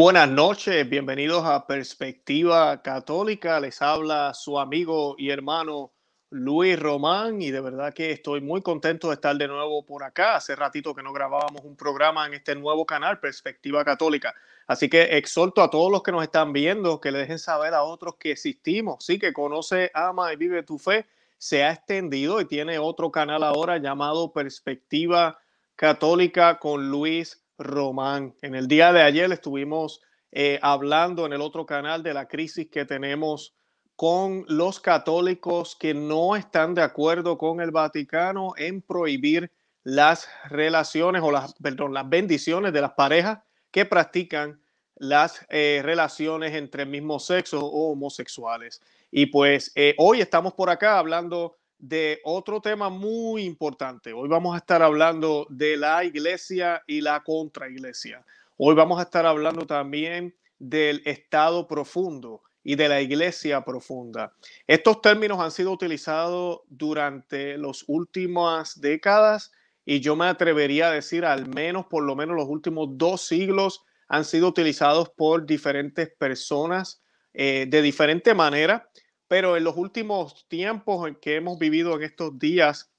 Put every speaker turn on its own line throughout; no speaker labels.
buenas noches, bienvenidos a Perspectiva Católica. Les habla su amigo y hermano Luis Román y de verdad que estoy muy contento de estar de nuevo por acá. Hace ratito que no grabábamos un programa en este nuevo canal, Perspectiva Católica. Así que exhorto a todos los que nos están viendo que le dejen saber a otros que existimos, sí, que conoce, ama y vive tu fe. Se ha extendido y tiene otro canal ahora llamado Perspectiva Católica con Luis Román. En el día de ayer estuvimos eh, hablando en el otro canal de la crisis que tenemos con los católicos que no están de acuerdo con el Vaticano en prohibir las relaciones o las, perdón, las bendiciones de las parejas que practican las eh, relaciones entre mismos mismo sexo o homosexuales. Y pues eh, hoy estamos por acá hablando de otro tema muy importante. Hoy vamos a estar hablando de la iglesia y la contraiglesia. Hoy vamos a estar hablando también del estado profundo y de la iglesia profunda. Estos términos han sido utilizados durante las últimas décadas y yo me atrevería a decir al menos por lo menos los últimos dos siglos han sido utilizados por diferentes personas eh, de diferente manera pero en los últimos tiempos en que hemos vivido en estos días,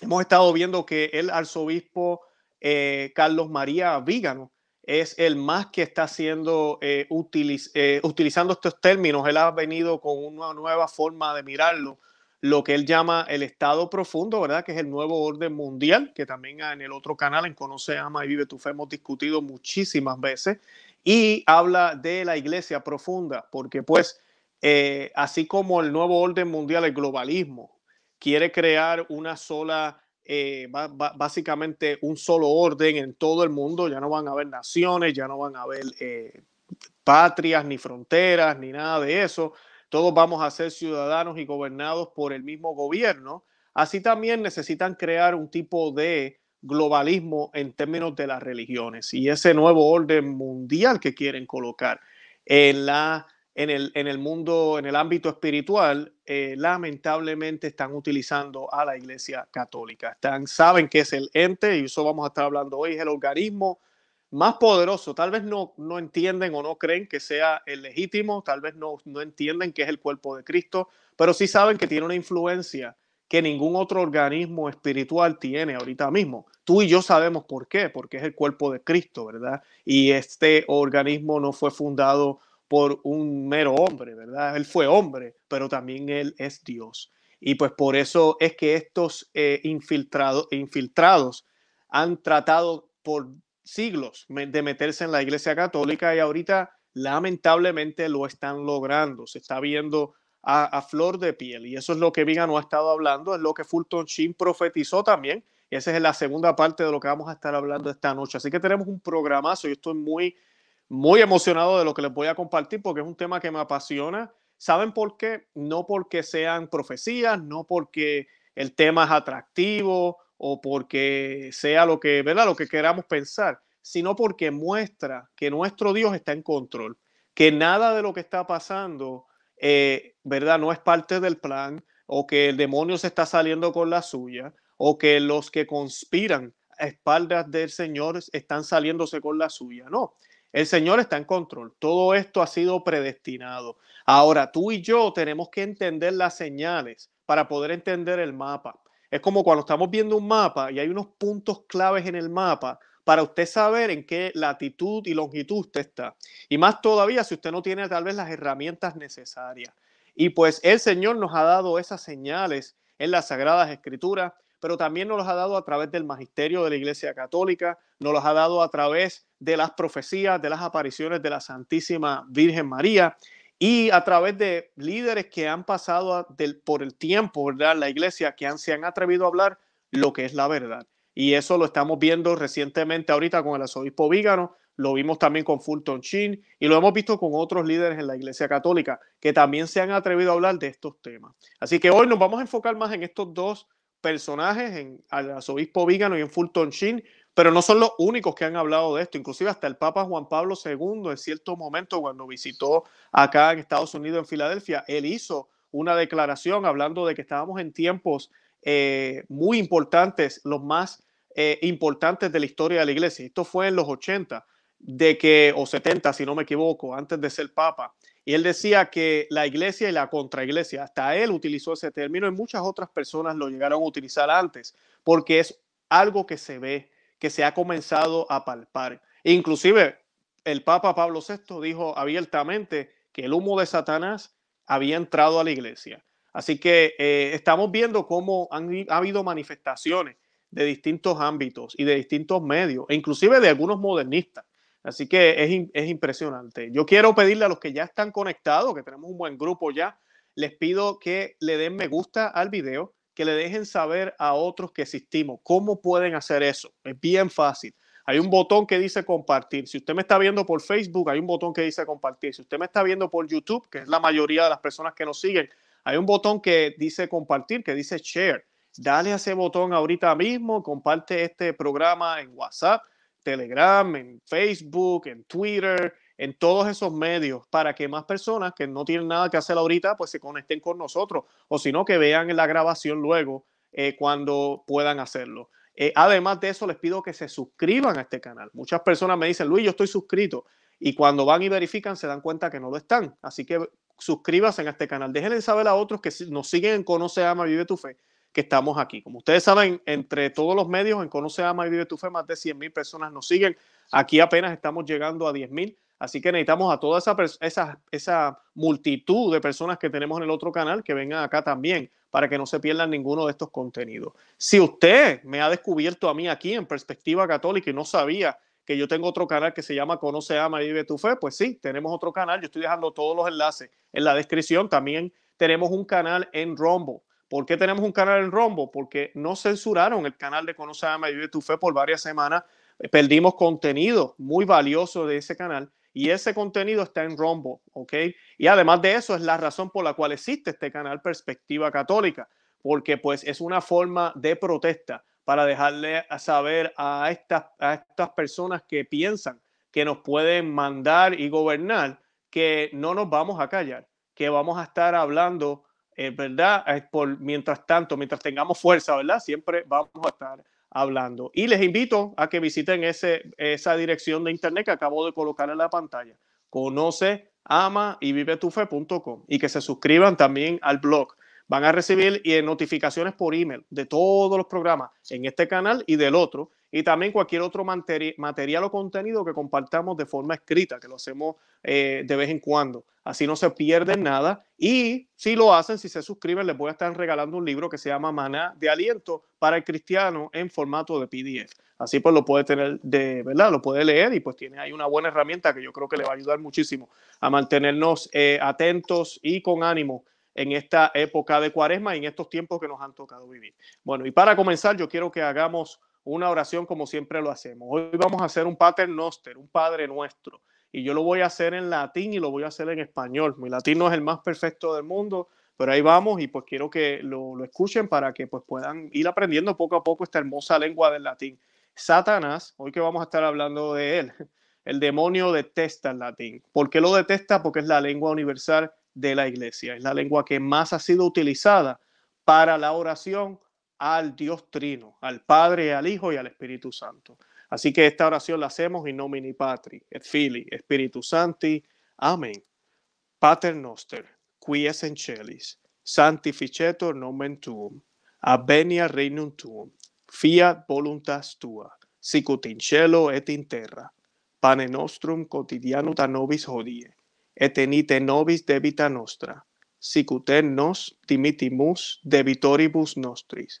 hemos estado viendo que el arzobispo eh, Carlos María Vígano es el más que está haciendo, eh, eh, utilizando estos términos. Él ha venido con una nueva forma de mirarlo, lo que él llama el estado profundo, ¿verdad? Que es el nuevo orden mundial, que también en el otro canal, en Conoce, Ama y Vive tu Fe, hemos discutido muchísimas veces. Y habla de la iglesia profunda, porque pues eh, así como el nuevo orden mundial, el globalismo, quiere crear una sola, eh, básicamente un solo orden en todo el mundo, ya no van a haber naciones, ya no van a haber eh, patrias, ni fronteras, ni nada de eso, todos vamos a ser ciudadanos y gobernados por el mismo gobierno. Así también necesitan crear un tipo de globalismo en términos de las religiones y ese nuevo orden mundial que quieren colocar en la en el, en el mundo, en el ámbito espiritual, eh, lamentablemente están utilizando a la Iglesia Católica. Están, saben que es el ente, y eso vamos a estar hablando hoy, es el organismo más poderoso. Tal vez no, no entienden o no creen que sea el legítimo, tal vez no, no entienden que es el cuerpo de Cristo, pero sí saben que tiene una influencia que ningún otro organismo espiritual tiene ahorita mismo. Tú y yo sabemos por qué, porque es el cuerpo de Cristo, ¿verdad? Y este organismo no fue fundado por un mero hombre, ¿verdad? Él fue hombre, pero también él es Dios. Y pues por eso es que estos eh, infiltrados han tratado por siglos de meterse en la Iglesia Católica y ahorita lamentablemente lo están logrando, se está viendo a, flor de piel. Y eso es lo que Vigano no ha estado hablando, es lo que Fulton Sheen profetizó también. esa es la segunda parte de lo que vamos a estar hablando esta noche. Así que tenemos un programazo. y esto es muy muy emocionado de lo que les voy a compartir porque es un tema que me apasiona. ¿Saben por qué? No porque sean profecías, no porque el tema es atractivo o porque sea lo que, ¿verdad? Lo que queramos pensar, sino porque muestra que nuestro Dios está en control, que nada de lo que está pasando, eh, ¿verdad? No es parte del plan o que el demonio se está saliendo con la suya o que los que conspiran a espaldas del Señor están saliéndose con la suya. No, el Señor está en control. Todo esto ha sido predestinado. Ahora, tú y yo tenemos que entender las señales para poder entender el mapa. Es como cuando estamos viendo un mapa y hay unos puntos claves en el mapa para usted saber en qué latitud y longitud usted está. Y más todavía si usted no tiene tal vez las herramientas necesarias. Y pues el Señor nos ha dado esas señales en las Sagradas Escrituras pero también nos los ha dado a través del magisterio de la Iglesia Católica, nos los ha dado a través de las profecías, de las apariciones de la Santísima Virgen María y a través de líderes que han pasado por el tiempo, ¿verdad? La Iglesia, que han, se han atrevido a hablar lo que es la verdad. Y eso lo estamos viendo recientemente ahorita con el arzobispo Vígano, lo vimos también con Fulton Sheen y lo hemos visto con otros líderes en la Iglesia Católica que también se han atrevido a hablar de estos temas. Así que hoy nos vamos a enfocar más en estos dos personajes, en al arzobispo Vígano y en Fulton Sheen, pero no son los únicos que han hablado de esto, inclusive hasta el Papa Juan Pablo II en cierto momento cuando visitó acá en Estados Unidos, en Filadelfia, él hizo una declaración hablando de que estábamos en tiempos eh, muy importantes, los más eh, importantes de la historia de la iglesia. Esto fue en los 80, de que, o 70, si no me equivoco, antes de ser papa, y él decía que la iglesia y la contraiglesia, hasta él utilizó ese término y muchas otras personas lo llegaron a utilizar antes, porque es algo que se ve, que se ha comenzado a palpar. Inclusive el Papa Pablo VI dijo abiertamente que el humo de Satanás había entrado a la iglesia. Así que eh, estamos viendo cómo han, ha habido manifestaciones de distintos ámbitos y de distintos medios, e inclusive de algunos modernistas Así que es, impresionante. Yo quiero pedirle a los que ya están conectados, que tenemos un buen grupo ya, les pido que le den me gusta al video, que le dejen saber a otros que existimos. ¿Cómo pueden hacer eso? Es bien fácil. Hay un botón que dice compartir. Si usted me está viendo por Facebook, hay un botón que dice compartir. Si usted me está viendo por YouTube, que es la mayoría de las personas que nos siguen, hay un botón que dice compartir, que dice share. Dale a ese botón ahorita mismo, comparte este programa en WhatsApp, Telegram, en Facebook, en Twitter, en todos esos medios, para que más personas que no tienen nada que hacer ahorita, pues se conecten con nosotros, o si no, que vean la grabación luego eh, cuando puedan hacerlo. Eh, además de eso, les pido que se suscriban a este canal. Muchas personas me dicen, Luis, yo estoy suscrito. Y cuando van y verifican, se dan cuenta que no lo están. Así que suscríbanse a este canal. Déjenle saber a otros que nos siguen en Conoce, Ama, Vive tu Fe estamos aquí. Como ustedes saben, entre todos los medios, en Conoce Ama y Vive tu Fe, más de 100 mil personas nos siguen. Aquí apenas estamos llegando a 10 mil. Así que necesitamos a toda esa, multitud de personas que tenemos en el otro canal que vengan acá también para que no se pierdan ninguno de estos contenidos. Si usted me ha descubierto a mí aquí en Perspectiva Católica y no sabía que yo tengo otro canal que se llama Conoce, Ama y Vive tu Fe, pues sí, tenemos otro canal. Yo estoy dejando todos los enlaces en la descripción. También tenemos un canal en Rumble ¿Por qué tenemos un canal en Rombo? Porque no censuraron el canal de Conoce a Mayor y tu Fe por varias semanas. Eh, perdimos contenido muy valioso de ese canal y ese contenido está en Rombo, ¿ok? Y además de eso es la razón por la cual existe este canal Perspectiva Católica, porque pues es una forma de protesta para dejarle saber a estas, a estas personas que piensan que nos pueden mandar y gobernar que no nos vamos a callar, que vamos a estar hablando es ¿verdad? Por, mientras tanto, mientras tengamos fuerza, ¿verdad? Siempre vamos a estar hablando. Y les invito a que visiten ese, esa dirección de internet que acabo de colocar en la pantalla. Conoce, ama y vive tu y que se suscriban también al blog. Van a recibir eh, notificaciones por email de todos los programas en este canal y del otro y también cualquier otro material o contenido que compartamos de forma escrita, que lo hacemos eh, de vez en cuando. Así no se pierde nada y si lo hacen, si se suscriben, les voy a estar regalando un libro que se llama Maná de Aliento para el Cristiano en formato de PDF. Así pues lo puede tener de verdad, lo puede leer y pues tiene ahí una buena herramienta que yo creo que le va a ayudar muchísimo a mantenernos eh, atentos y con ánimo en esta época de cuaresma y en estos tiempos que nos han tocado vivir. Bueno, y para comenzar, yo quiero que hagamos una oración como siempre lo hacemos. Hoy vamos a hacer un paternoster, un Padre Nuestro. Y yo lo voy a hacer en latín y lo voy a hacer en español. Mi latín no es el más perfecto del mundo, pero ahí vamos y pues quiero que lo, escuchen para que pues puedan ir aprendiendo poco a poco esta hermosa lengua del latín. Satanás, hoy que vamos a estar hablando de él, el demonio detesta el latín. ¿Por qué lo detesta? Porque es la lengua universal de la iglesia, es la lengua que más ha sido utilizada para la oración, al Dios Trino, al Padre, al Hijo y al Espíritu Santo. Así que esta oración la hacemos in nomini Patri, et Fili, Espíritu Santi. Amén. Pater noster, qui es in celis, sanctificetur nomen tuum, avenia regnum tuum, fiat voluntas tua, sicut in cielo et in terra. Pane nostrum quotidiano da nobis hodie, et enite nobis debita nostra, sicut nos dimitimus debitoribus nostris,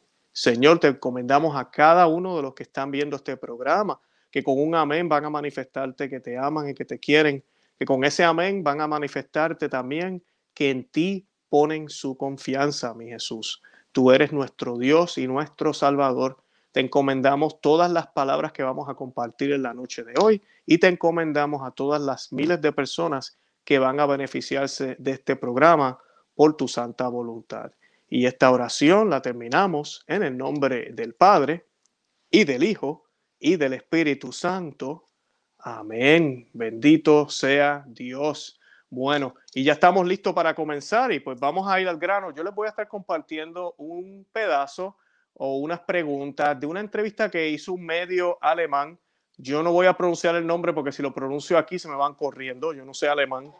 Señor, te encomendamos a cada uno de los que están viendo este programa, que con un amén van a manifestarte que te aman y que te quieren, que con ese amén van a manifestarte también que en ti ponen su confianza, mi Jesús. Tú eres nuestro Dios y nuestro Salvador. Te encomendamos todas las palabras que vamos a compartir en la noche de hoy y te encomendamos a todas las miles de personas que van a beneficiarse de este programa por tu santa voluntad. Y esta oración la terminamos en el nombre del Padre y del Hijo y del Espíritu Santo. Amén. Bendito sea Dios. Bueno, y ya estamos listos para comenzar y pues vamos a ir al grano. Yo les voy a estar compartiendo un pedazo o unas preguntas de una entrevista que hizo un medio alemán. Yo no voy a pronunciar el nombre porque si lo pronuncio aquí se me van corriendo. Yo no sé alemán.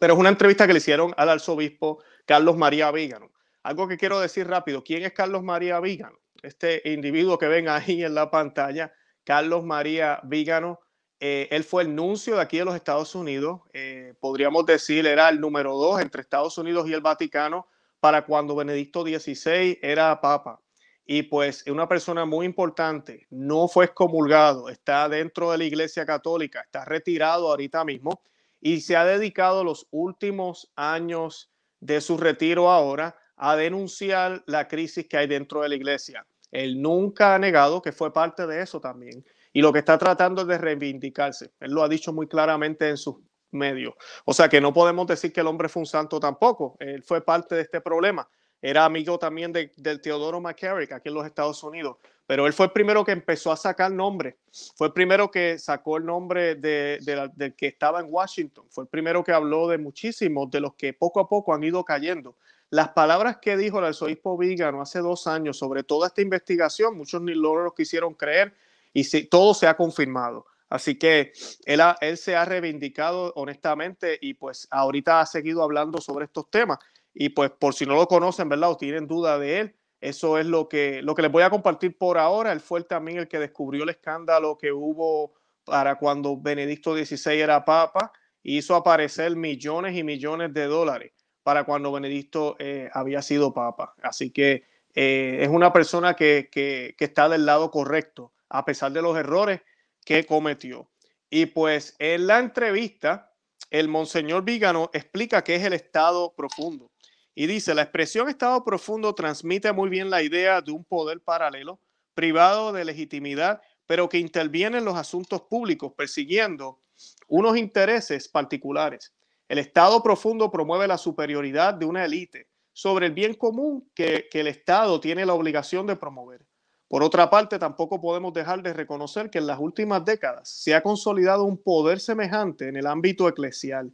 Pero es una entrevista que le hicieron al arzobispo Carlos María Vígano. Algo que quiero decir rápido, ¿quién es Carlos María Vígano? Este individuo que ven ahí en la pantalla, Carlos María Vígano, eh, él fue el nuncio de aquí de los Estados Unidos, eh, podríamos decir, era el número dos entre Estados Unidos y el Vaticano para cuando Benedicto XVI era papa. Y pues es una persona muy importante, no fue excomulgado, está dentro de la Iglesia Católica, está retirado ahorita mismo y se ha dedicado los últimos años de su retiro ahora a denunciar la crisis que hay dentro de la iglesia. Él nunca ha negado que fue parte de eso también. Y lo que está tratando es de reivindicarse. Él lo ha dicho muy claramente en sus medios. O sea que no podemos decir que el hombre fue un santo tampoco. Él fue parte de este problema. Era amigo también del Teodoro McCarrick aquí en los Estados Unidos. Pero él fue el primero que empezó a sacar nombre. Fue el primero que sacó el nombre de, del que estaba en Washington. Fue el primero que habló de muchísimos de los que poco a poco han ido cayendo. Las palabras que dijo el arzobispo Vigano hace dos años sobre toda esta investigación, muchos ni lo quisieron creer y si, todo se ha confirmado. Así que él, él se ha reivindicado honestamente y pues ahorita ha seguido hablando sobre estos temas. Y pues por si no lo conocen, ¿verdad? O tienen duda de él, eso es lo que, lo que les voy a compartir por ahora. Él fue también el que descubrió el escándalo que hubo para cuando Benedicto XVI era papa. Hizo aparecer millones y millones de dólares para cuando Benedicto eh, había sido papa. Así que eh, es una persona que, que, está del lado correcto, a pesar de los errores que cometió. Y pues en la entrevista, el monseñor Vígano explica qué es el estado profundo. Y dice, la expresión estado profundo transmite muy bien la idea de un poder paralelo, privado de legitimidad, pero que interviene en los asuntos públicos, persiguiendo unos intereses particulares. El Estado profundo promueve la superioridad de una élite sobre el bien común que, el Estado tiene la obligación de promover. Por otra parte, tampoco podemos dejar de reconocer que en las últimas décadas se ha consolidado un poder semejante en el ámbito eclesial,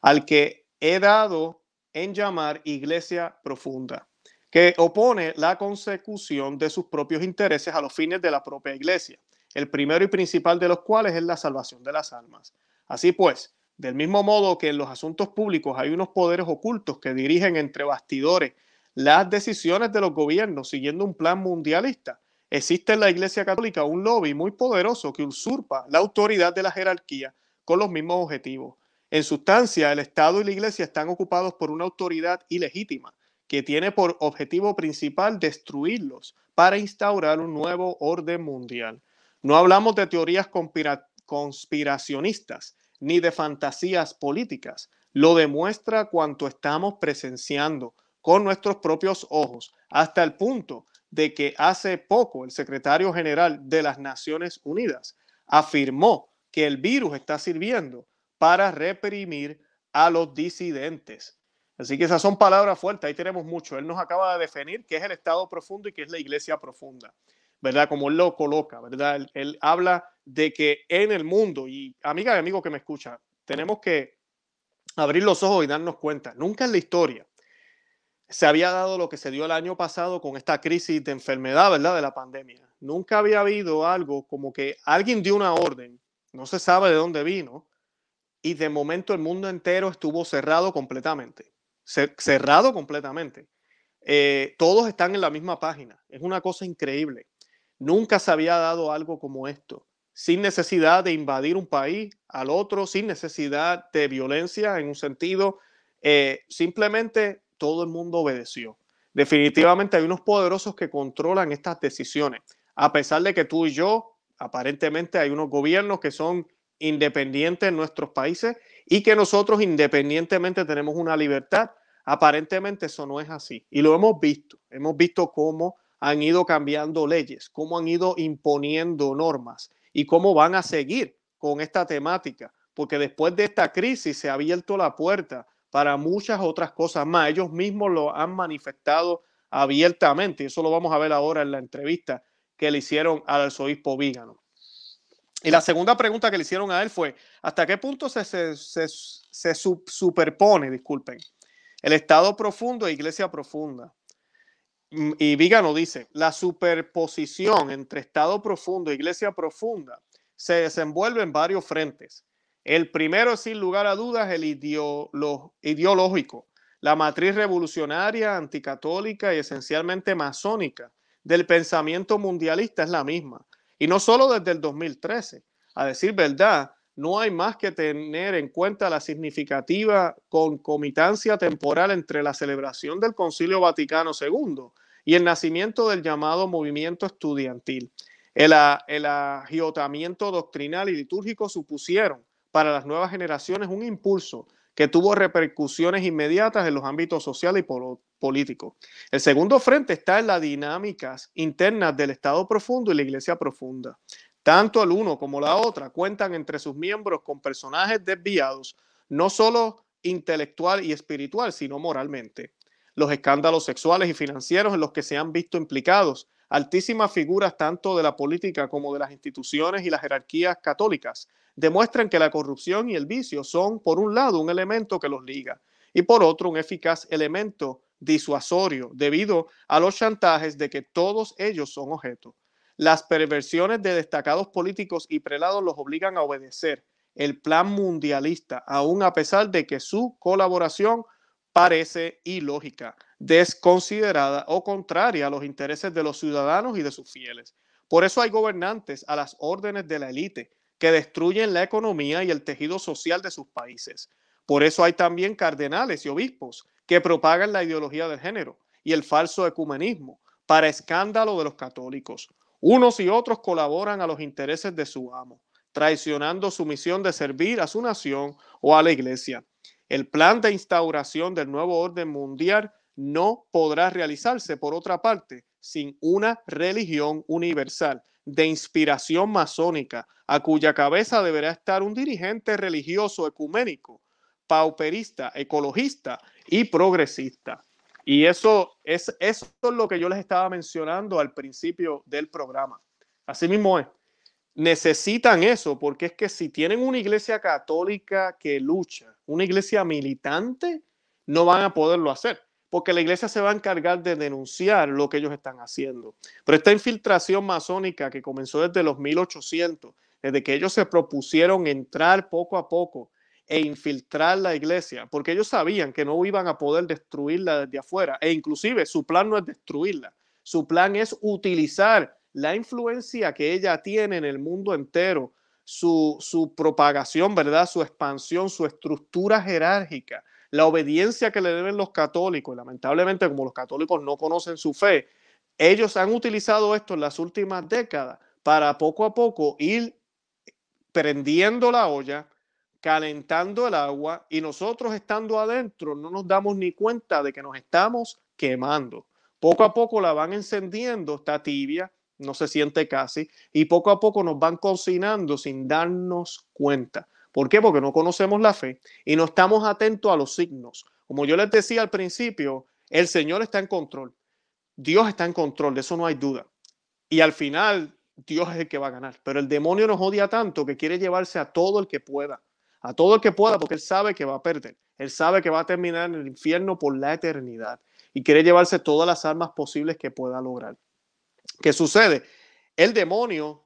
al que he dado en llamar iglesia profunda, que opone la consecución de sus propios intereses a los fines de la propia iglesia, el primero y principal de los cuales es la salvación de las almas. Así pues, del mismo modo que en los asuntos públicos hay unos poderes ocultos que dirigen entre bastidores las decisiones de los gobiernos siguiendo un plan mundialista, existe en la Iglesia Católica un lobby muy poderoso que usurpa la autoridad de la jerarquía con los mismos objetivos. En sustancia, el Estado y la Iglesia están ocupados por una autoridad ilegítima que tiene por objetivo principal destruirlos para instaurar un nuevo orden mundial. No hablamos de teorías conspiracionistas, ni de fantasías políticas. Lo demuestra cuanto estamos presenciando con nuestros propios ojos, hasta el punto de que hace poco el secretario general de las Naciones Unidas afirmó que el virus está sirviendo para reprimir a los disidentes. Así que esas son palabras fuertes, ahí tenemos mucho. Él nos acaba de definir qué es el Estado profundo y qué es la Iglesia profunda. ¿verdad? Como él lo coloca, ¿verdad? Él, habla de que en el mundo, y amiga y amigo que me escucha, tenemos que abrir los ojos y darnos cuenta, nunca en la historia se había dado lo que se dio el año pasado con esta crisis de enfermedad, ¿verdad? De la pandemia. Nunca había habido algo como que alguien dio una orden, no se sabe de dónde vino, y de momento el mundo entero estuvo cerrado completamente. Cerrado completamente. Eh, todos están en la misma página. Es una cosa increíble. Nunca se había dado algo como esto, sin necesidad de invadir un país al otro, sin necesidad de violencia en un sentido. Eh, simplemente todo el mundo obedeció. Definitivamente hay unos poderosos que controlan estas decisiones, a pesar de que tú y yo, aparentemente hay unos gobiernos que son independientes en nuestros países y que nosotros independientemente tenemos una libertad. Aparentemente eso no es así y lo hemos visto. Hemos visto cómo han ido cambiando leyes, cómo han ido imponiendo normas y cómo van a seguir con esta temática, porque después de esta crisis se ha abierto la puerta para muchas otras cosas más. Ellos mismos lo han manifestado abiertamente y eso lo vamos a ver ahora en la entrevista que le hicieron al arzobispo Vígano. Y la segunda pregunta que le hicieron a él fue, ¿hasta qué punto se, se superpone, disculpen, el Estado profundo e Iglesia profunda? Mm, y Vígano dice, la superposición entre Estado profundo e Iglesia profunda se desenvuelve en varios frentes. El primero, sin lugar a dudas, el ideológico, la matriz revolucionaria, anticatólica y esencialmente masónica del pensamiento mundialista es la misma. Y no solo desde el 2013. A decir verdad, no hay más que tener en cuenta la significativa concomitancia temporal entre la celebración del Concilio Vaticano II y el nacimiento del llamado movimiento estudiantil. El, agiotamiento doctrinal y litúrgico supusieron para las nuevas generaciones un impulso que tuvo repercusiones inmediatas en los ámbitos social y político. El segundo frente está en las dinámicas internas del Estado profundo y la Iglesia profunda. Tanto el uno como la otra cuentan entre sus miembros con personajes desviados, no solo intelectual y espiritual, sino moralmente los escándalos sexuales y financieros en los que se han visto implicados altísimas figuras tanto de la política como de las instituciones y las jerarquías católicas, demuestran que la corrupción y el vicio son, por un lado, un elemento que los liga y por otro, un eficaz elemento disuasorio debido a los chantajes de que todos ellos son objeto. Las perversiones de destacados políticos y prelados los obligan a obedecer el plan mundialista, aun a pesar de que su colaboración parece ilógica, desconsiderada o contraria a los intereses de los ciudadanos y de sus fieles. Por eso hay gobernantes a las órdenes de la élite que destruyen la economía y el tejido social de sus países. Por eso hay también cardenales y obispos que propagan la ideología del género y el falso ecumenismo para escándalo de los católicos. Unos y otros colaboran a los intereses de su amo, traicionando su misión de servir a su nación o a la iglesia. El plan de instauración del nuevo orden mundial no podrá realizarse, por otra parte, sin una religión universal de inspiración masónica, a cuya cabeza deberá estar un dirigente religioso ecuménico, pauperista, ecologista y progresista. Y eso es, eso lo que yo les estaba mencionando al principio del programa. Así mismo es necesitan eso, porque es que si tienen una iglesia católica que lucha, una iglesia militante, no van a poderlo hacer, porque la iglesia se va a encargar de denunciar lo que ellos están haciendo. Pero esta infiltración masónica que comenzó desde los 1800, desde que ellos se propusieron entrar poco a poco e infiltrar la iglesia, porque ellos sabían que no iban a poder destruirla desde afuera, e inclusive su plan no es destruirla, su plan es utilizar la influencia que ella tiene en el mundo entero, su, propagación, ¿verdad? Su expansión, su estructura jerárquica, la obediencia que le deben los católicos. Lamentablemente, como los católicos no conocen su fe, ellos han utilizado esto en las últimas décadas para poco a poco ir prendiendo la olla, calentando el agua y nosotros estando adentro no nos damos ni cuenta de que nos estamos quemando. Poco a poco la van encendiendo, esta tibia, no se siente casi, y poco a poco nos van cocinando sin darnos cuenta. ¿Por qué? Porque no conocemos la fe y no estamos atentos a los signos. Como yo les decía al principio, el Señor está en control, Dios está en control, de eso no hay duda. Y al final, Dios es el que va a ganar. Pero el demonio nos odia tanto que quiere llevarse a todo el que pueda, a todo el que pueda, porque él sabe que va a perder, él sabe que va a terminar en el infierno por la eternidad y quiere llevarse todas las armas posibles que pueda lograr. ¿Qué sucede? El demonio,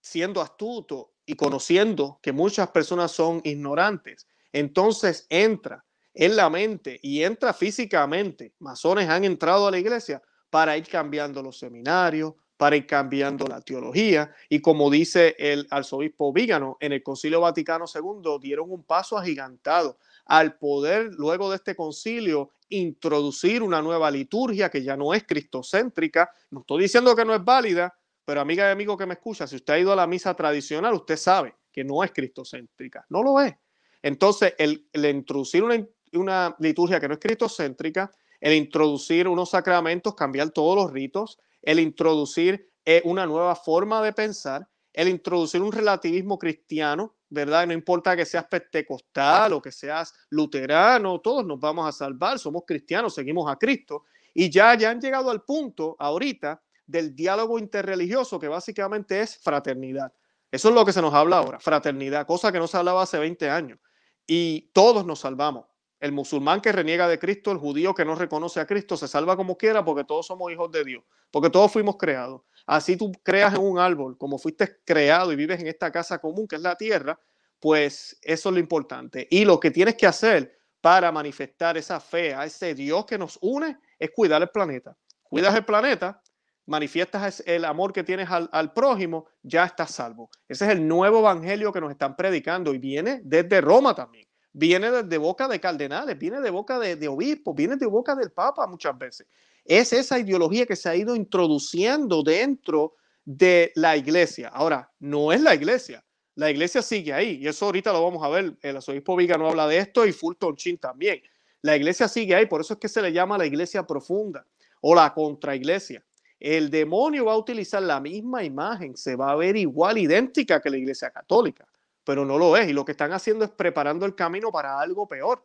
siendo astuto y conociendo que muchas personas son ignorantes, entonces entra en la mente y entra físicamente. Masones han entrado a la iglesia para ir cambiando los seminarios, para ir cambiando la teología. Y como dice el arzobispo Vígano, en el Concilio Vaticano II dieron un paso agigantado al poder, luego de este concilio, introducir una nueva liturgia que ya no es cristocéntrica. No estoy diciendo que no es válida, pero amiga y amigo que me escucha, si usted ha ido a la misa tradicional, usted sabe que no es cristocéntrica, no lo es. Entonces, el, introducir una, liturgia que no es cristocéntrica, el introducir unos sacramentos, cambiar todos los ritos, el introducir eh, una nueva forma de pensar, el introducir un relativismo cristiano ¿verdad? No importa que seas pentecostal o que seas luterano, todos nos vamos a salvar, somos cristianos, seguimos a Cristo. Y ya, ya han llegado al punto ahorita del diálogo interreligioso que básicamente es fraternidad. Eso es lo que se nos habla ahora, fraternidad, cosa que no se hablaba hace 20 años. Y todos nos salvamos el musulmán que reniega de Cristo, el judío que no reconoce a Cristo, se salva como quiera porque todos somos hijos de Dios, porque todos fuimos creados. Así tú creas en un árbol, como fuiste creado y vives en esta casa común que es la tierra, pues eso es lo importante. Y lo que tienes que hacer para manifestar esa fe a ese Dios que nos une es cuidar el planeta. Cuidas el planeta, manifiestas el amor que tienes al, prójimo, ya estás salvo. Ese es el nuevo evangelio que nos están predicando y viene desde Roma también viene de boca de cardenales, viene de boca de, de obispos, viene de boca del Papa muchas veces. Es esa ideología que se ha ido introduciendo dentro de la iglesia. Ahora, no es la iglesia. La iglesia sigue ahí, y eso ahorita lo vamos a ver. El arzobispo Viga no habla de esto y Fulton Chin también. La iglesia sigue ahí, por eso es que se le llama la iglesia profunda o la contraiglesia. El demonio va a utilizar la misma imagen, se va a ver igual, idéntica que la iglesia católica pero no lo es. Y lo que están haciendo es preparando el camino para algo peor,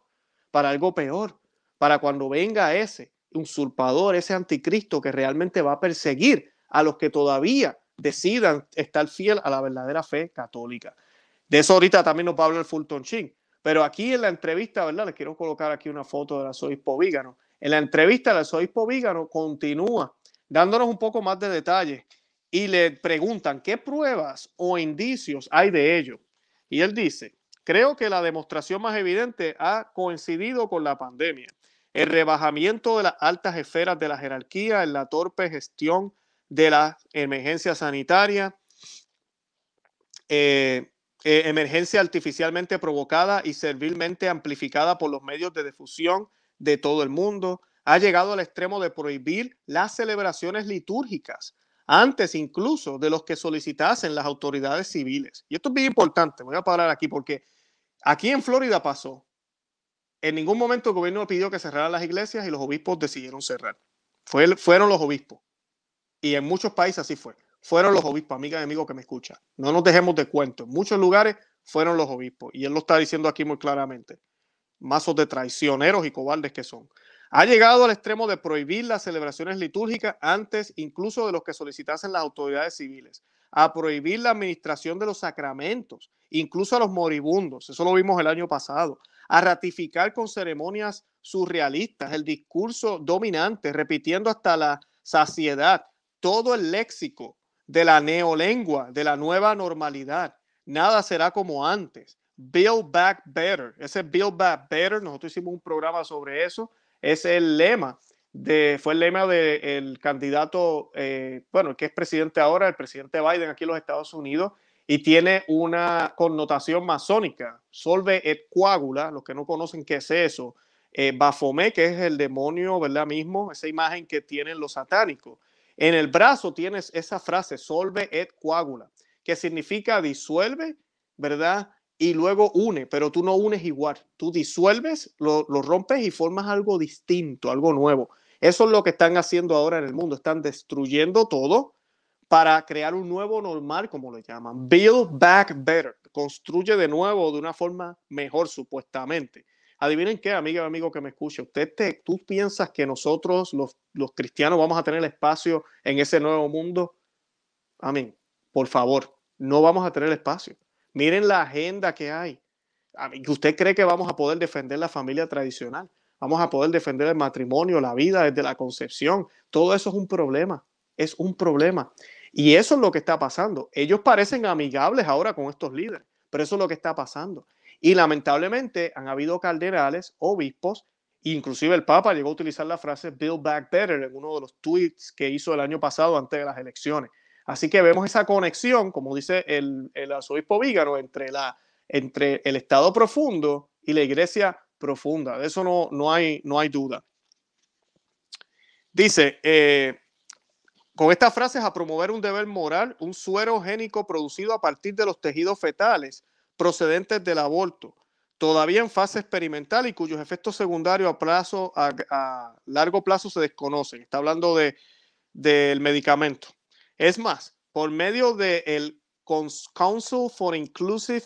para algo peor, para cuando venga ese usurpador, ese anticristo que realmente va a perseguir a los que todavía decidan estar fiel a la verdadera fe católica. De eso ahorita también nos va a hablar Fulton Sheen. Pero aquí en la entrevista, ¿verdad? Les quiero colocar aquí una foto de la arzobispo Vígano. En la entrevista, la arzobispo Vígano continúa dándonos un poco más de detalle y le preguntan qué pruebas o indicios hay de ello. Y él dice, creo que la demostración más evidente ha coincidido con la pandemia. El rebajamiento de las altas esferas de la jerarquía en la torpe gestión de la emergencia sanitaria, eh, eh, emergencia artificialmente provocada y servilmente amplificada por los medios de difusión de todo el mundo, ha llegado al extremo de prohibir las celebraciones litúrgicas antes incluso de los que solicitasen las autoridades civiles. Y esto es bien importante, voy a parar aquí porque aquí en Florida pasó. En ningún momento el gobierno pidió que cerraran las iglesias y los obispos decidieron cerrar. fueron los obispos. Y en muchos países así fue. Fueron los obispos, amiga y amigos que me escuchan. No nos dejemos de cuento. En muchos lugares fueron los obispos. Y él lo está diciendo aquí muy claramente. Mazos de traicioneros y cobardes que son. Ha llegado al extremo de prohibir las celebraciones litúrgicas antes incluso de los que solicitasen las autoridades civiles, a prohibir la administración de los sacramentos, incluso a los moribundos, eso lo vimos el año pasado, a ratificar con ceremonias surrealistas el discurso dominante, repitiendo hasta la saciedad todo el léxico de la neolengua, de la nueva normalidad. Nada será como antes. Build Back Better. Ese Build Back Better, nosotros hicimos un programa sobre eso es el lema de, fue el lema del candidato, eh, bueno, que es presidente ahora, el presidente Biden aquí en los Estados Unidos, y tiene una connotación masónica. Solve et coagula, los que no conocen qué es eso. Eh, Bafomé, que es el demonio, ¿verdad? Mismo, esa imagen que tienen los satánicos. En el brazo tienes esa frase, solve et coagula, que significa disuelve, ¿verdad? y luego une, pero tú no unes igual, tú disuelves, lo, rompes y formas algo distinto, algo nuevo. Eso es lo que están haciendo ahora en el mundo, están destruyendo todo para crear un nuevo normal, como lo llaman. Build back better, construye de nuevo de una forma mejor supuestamente. Adivinen qué, amiga amigo que me escucha, usted tú piensas que nosotros los, los, cristianos vamos a tener espacio en ese nuevo mundo. Amén. Por favor, no vamos a tener espacio. Miren la agenda que hay. ¿Usted cree que vamos a poder defender la familia tradicional? ¿Vamos a poder defender el matrimonio, la vida desde la concepción? Todo eso es un problema, es un problema. Y eso es lo que está pasando. Ellos parecen amigables ahora con estos líderes, pero eso es lo que está pasando. Y lamentablemente han habido cardenales, obispos, inclusive el Papa llegó a utilizar la frase Build Back Better en uno de los tweets que hizo el año pasado antes de las elecciones. Así que vemos esa conexión, como dice el, el arzobispo Vígaro, entre, la, entre el Estado profundo y la iglesia profunda. De eso no, no, hay, no hay duda. Dice, eh, con estas frases a promover un deber moral, un suero génico producido a partir de los tejidos fetales procedentes del aborto, todavía en fase experimental y cuyos efectos secundarios a, plazo, largo plazo se desconocen. Está hablando de, del medicamento. Es más, por medio del Council for Inclusive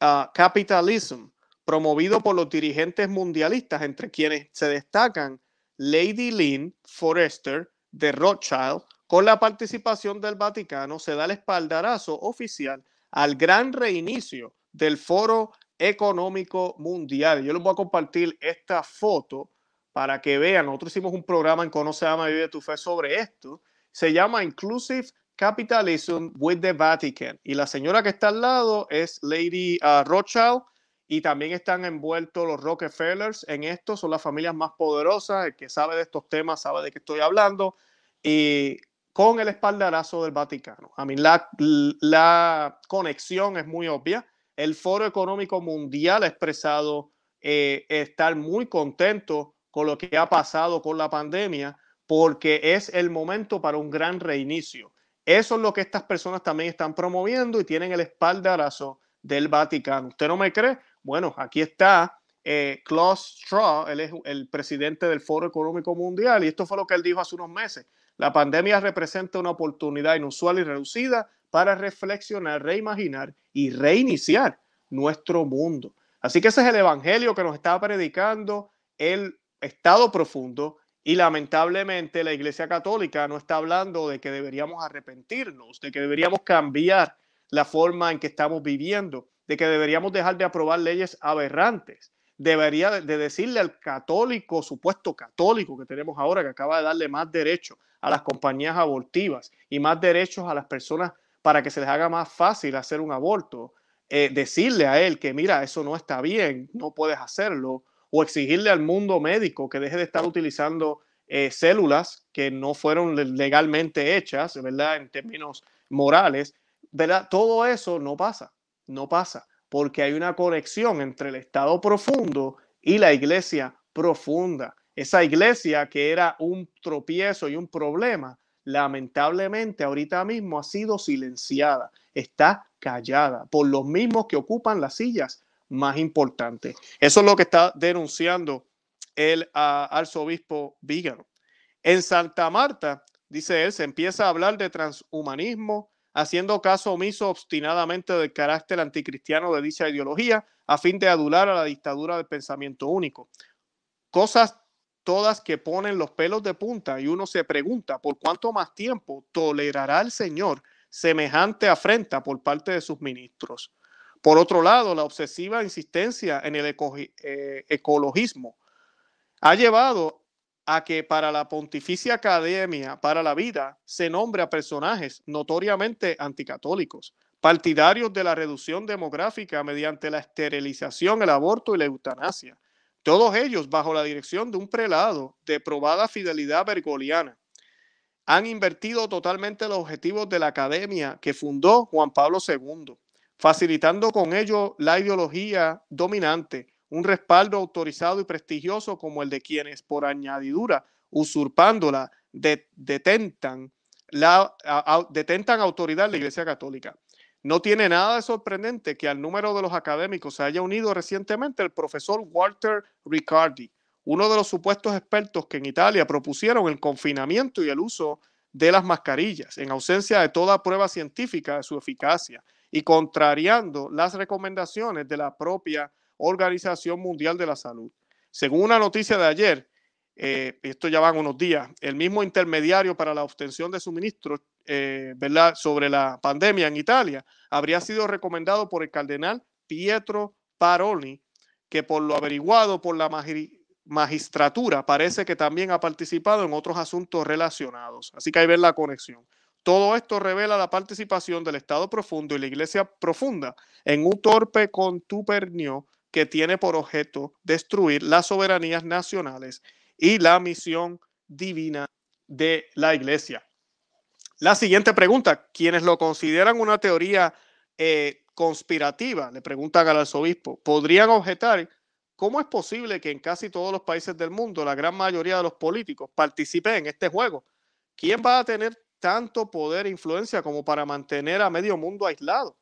ah, Capitalism, promovido por los dirigentes mundialistas, entre quienes se destacan Lady Lynn Forrester de Rothschild, con la participación del Vaticano, se da el espaldarazo oficial al gran reinicio del Foro Económico Mundial. Yo les voy a compartir esta foto para que vean. Nosotros hicimos un programa en Conoce, Ama y Vive tu Fe sobre esto se llama Inclusive Capitalism with the Vatican. Y la señora que está al lado es Lady ah, Rothschild. Y también están envueltos los Rockefellers en esto. Son las familias más poderosas. El que sabe de estos temas sabe de qué estoy hablando. Y con el espaldarazo del Vaticano. A mí la, conexión es muy obvia. El Foro Económico Mundial ha expresado eh, estar muy contento con lo que ha pasado con la pandemia porque es el momento para un gran reinicio. Eso es lo que estas personas también están promoviendo y tienen el espaldarazo del Vaticano. ¿Usted no me cree? Bueno, aquí está eh, Klaus Straw, él es el presidente del Foro Económico Mundial, y esto fue lo que él dijo hace unos meses. La pandemia representa una oportunidad inusual y reducida para reflexionar, reimaginar y reiniciar nuestro mundo. Así que ese es el evangelio que nos está predicando el Estado profundo y lamentablemente la Iglesia Católica no está hablando de que deberíamos arrepentirnos, de que deberíamos cambiar la forma en que estamos viviendo, de que deberíamos dejar de aprobar leyes aberrantes. Debería de decirle al católico, supuesto católico que tenemos ahora, que acaba de darle más derechos a las compañías abortivas y más derechos a las personas para que se les haga más fácil hacer un aborto, eh, decirle a él que mira, eso no está bien, no puedes hacerlo, o exigirle al mundo médico que deje de estar utilizando eh, células que no fueron legalmente hechas, ¿verdad? En términos morales, ¿verdad? Todo eso no pasa, no pasa, porque hay una conexión entre el Estado profundo y la iglesia profunda. Esa iglesia que era un tropiezo y un problema, lamentablemente ahorita mismo ha sido silenciada, está callada por los mismos que ocupan las sillas más importante. Eso es lo que está denunciando el ah, arzobispo Vígano. En Santa Marta, dice él, se empieza a hablar de transhumanismo, haciendo caso omiso obstinadamente del carácter anticristiano de dicha ideología, a fin de adular a la dictadura del pensamiento único. Cosas todas que ponen los pelos de punta y uno se pregunta por cuánto más tiempo tolerará el Señor semejante afrenta por parte de sus ministros. Por otro lado, la obsesiva insistencia en el eh, ecologismo ha llevado a que para la Pontificia Academia para la Vida se nombre a personajes notoriamente anticatólicos, partidarios de la reducción demográfica mediante la esterilización, el aborto y la eutanasia, todos ellos bajo la dirección de un prelado de probada fidelidad bergoliana. Han invertido totalmente los objetivos de la academia que fundó Juan Pablo II facilitando con ello la ideología dominante, un respaldo autorizado y prestigioso como el de quienes por añadidura, usurpándola, detentan, la, autoridad de la Iglesia Católica. No tiene nada de sorprendente que al número de los académicos se haya unido recientemente el profesor Walter Riccardi, uno de los supuestos expertos que en Italia propusieron el confinamiento y el uso de las mascarillas, en ausencia de toda prueba científica de su eficacia, y contrariando las recomendaciones de la propia Organización Mundial de la Salud. Según una noticia de ayer, eh, esto ya van unos días, el mismo intermediario para la obtención de suministros eh, ¿verdad? sobre la pandemia en Italia habría sido recomendado por el cardenal Pietro Paroni, que por lo averiguado por la magistratura parece que también ha participado en otros asuntos relacionados. Así que ahí ver la conexión. Todo esto revela la participación del Estado profundo y la Iglesia profunda en un torpe contubernio que tiene por objeto destruir las soberanías nacionales y la misión divina de la Iglesia. La siguiente pregunta, quienes lo consideran una teoría eh, conspirativa, le preguntan al arzobispo, podrían objetar cómo es posible que en casi todos los países del mundo la gran mayoría de los políticos participen en este juego. ¿Quién va a tener tanto poder e influencia como para mantener a medio mundo aislado?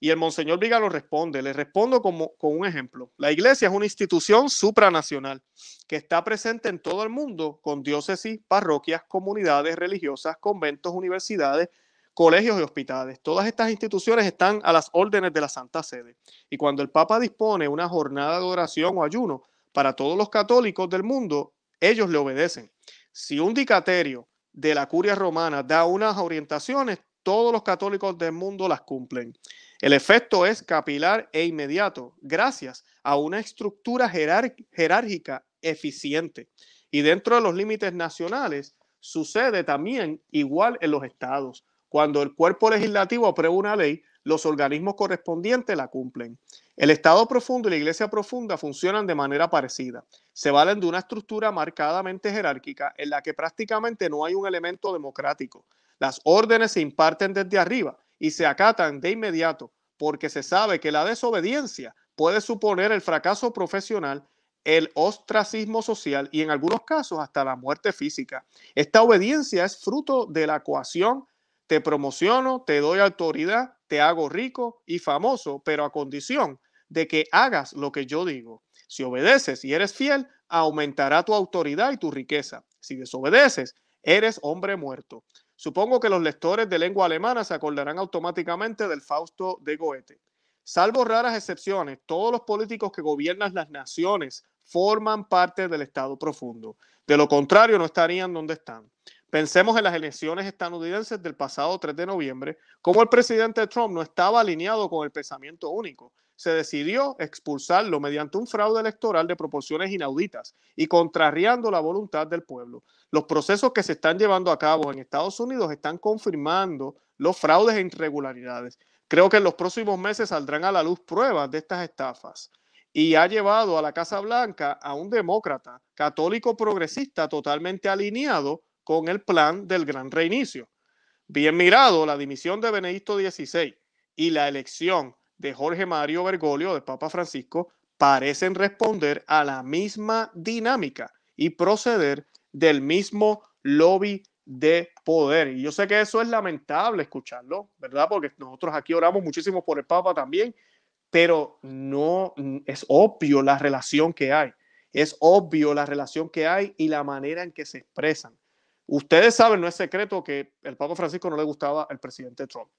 Y el Monseñor Vigalo responde, le respondo como, con un ejemplo. La iglesia es una institución supranacional que está presente en todo el mundo con diócesis, parroquias, comunidades religiosas, conventos, universidades, colegios y hospitales. Todas estas instituciones están a las órdenes de la Santa Sede. Y cuando el Papa dispone una jornada de oración o ayuno para todos los católicos del mundo, ellos le obedecen. Si un dicaterio de la curia romana da unas orientaciones, todos los católicos del mundo las cumplen. El efecto es capilar e inmediato, gracias a una estructura jerárquica eficiente. Y dentro de los límites nacionales sucede también igual en los estados. Cuando el cuerpo legislativo aprueba una ley, los organismos correspondientes la cumplen. El Estado profundo y la Iglesia profunda funcionan de manera parecida. Se valen de una estructura marcadamente jerárquica en la que prácticamente no hay un elemento democrático. Las órdenes se imparten desde arriba y se acatan de inmediato porque se sabe que la desobediencia puede suponer el fracaso profesional, el ostracismo social y en algunos casos hasta la muerte física. Esta obediencia es fruto de la coacción te promociono, te doy autoridad, te hago rico y famoso, pero a condición de que hagas lo que yo digo. Si obedeces y eres fiel, aumentará tu autoridad y tu riqueza. Si desobedeces, eres hombre muerto. Supongo que los lectores de lengua alemana se acordarán automáticamente del Fausto de Goethe. Salvo raras excepciones, todos los políticos que gobiernan las naciones forman parte del Estado profundo. De lo contrario, no estarían donde están. Pensemos en las elecciones estadounidenses del pasado 3 de noviembre, como el presidente Trump no estaba alineado con el pensamiento único. Se decidió expulsarlo mediante un fraude electoral de proporciones inauditas y contrariando la voluntad del pueblo. Los procesos que se están llevando a cabo en Estados Unidos están confirmando los fraudes e irregularidades. Creo que en los próximos meses saldrán a la luz pruebas de estas estafas y ha llevado a la Casa Blanca a un demócrata católico progresista totalmente alineado con el plan del gran reinicio. Bien mirado, la dimisión de Benedicto XVI y la elección de Jorge Mario Bergoglio, de Papa Francisco, parecen responder a la misma dinámica y proceder del mismo lobby de poder. Y yo sé que eso es lamentable escucharlo, ¿verdad? Porque nosotros aquí oramos muchísimo por el Papa también, pero no es obvio la relación que hay. Es obvio la relación que hay y la manera en que se expresan. Ustedes saben, no es secreto que el Papa Francisco no le gustaba el presidente Trump.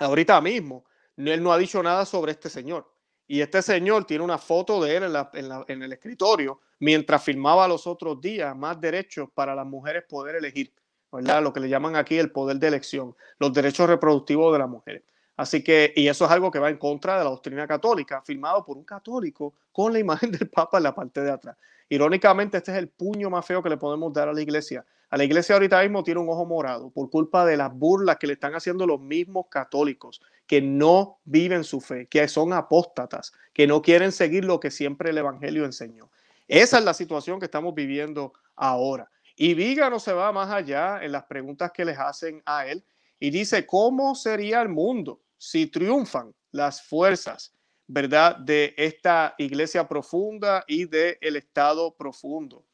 Ahorita mismo, él no ha dicho nada sobre este señor. Y este señor tiene una foto de él en, el escritorio mientras firmaba los otros días más derechos para las mujeres poder elegir, ¿verdad? Lo que le llaman aquí el poder de elección, los derechos reproductivos de las mujeres. Así que, y eso es algo que va en contra de la doctrina católica, firmado por un católico con la imagen del Papa en la parte de atrás. Irónicamente, este es el puño más feo que le podemos dar a la iglesia a la iglesia ahorita mismo tiene un ojo morado por culpa de las burlas que le están haciendo los mismos católicos que no viven su fe, que son apóstatas, que no quieren seguir lo que siempre el Evangelio enseñó. Esa es la situación que estamos viviendo ahora. Y Viga no se va más allá en las preguntas que les hacen a él y dice, ¿cómo sería el mundo si triunfan las fuerzas, verdad, de esta iglesia profunda y del el Estado profundo?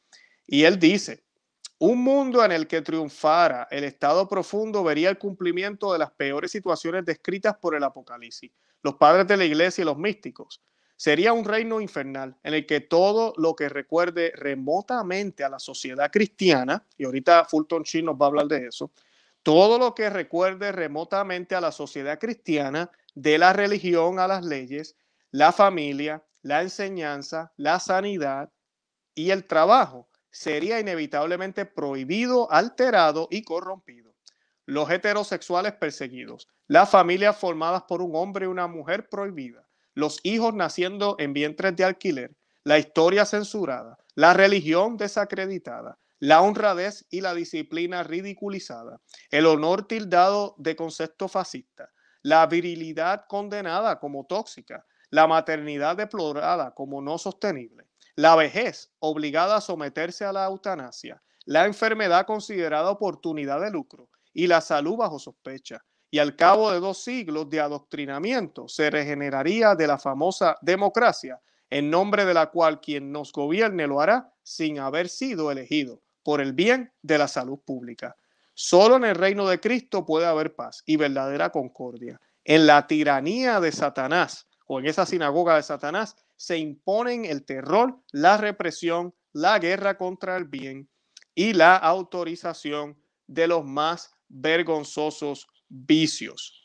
Y él dice, un mundo en el que triunfara el Estado profundo vería el cumplimiento de las peores situaciones descritas por el Apocalipsis, los padres de la iglesia y los místicos. Sería un reino infernal en el que todo lo que recuerde remotamente a la sociedad cristiana, y ahorita Fulton Sheen nos va a hablar de eso, todo lo que recuerde remotamente a la sociedad cristiana, de la religión a las leyes, la familia, la enseñanza, la sanidad y el trabajo sería inevitablemente prohibido, alterado y corrompido. Los heterosexuales perseguidos, las familias formadas por un hombre y una mujer prohibida, los hijos naciendo en vientres de alquiler, la historia censurada, la religión desacreditada, la honradez y la disciplina ridiculizada, el honor tildado de concepto fascista, la virilidad condenada como tóxica, la maternidad deplorada como no sostenible, la vejez obligada a someterse a la eutanasia, la enfermedad considerada oportunidad de lucro y la salud bajo sospecha. Y al cabo de dos siglos de adoctrinamiento se regeneraría de la famosa democracia, en nombre de la cual quien nos gobierne lo hará sin haber sido elegido por el bien de la salud pública. Solo en el reino de Cristo puede haber paz y verdadera concordia. En la tiranía de Satanás o en esa sinagoga de Satanás se imponen el terror, la represión, la guerra contra el bien y la autorización de los más vergonzosos vicios.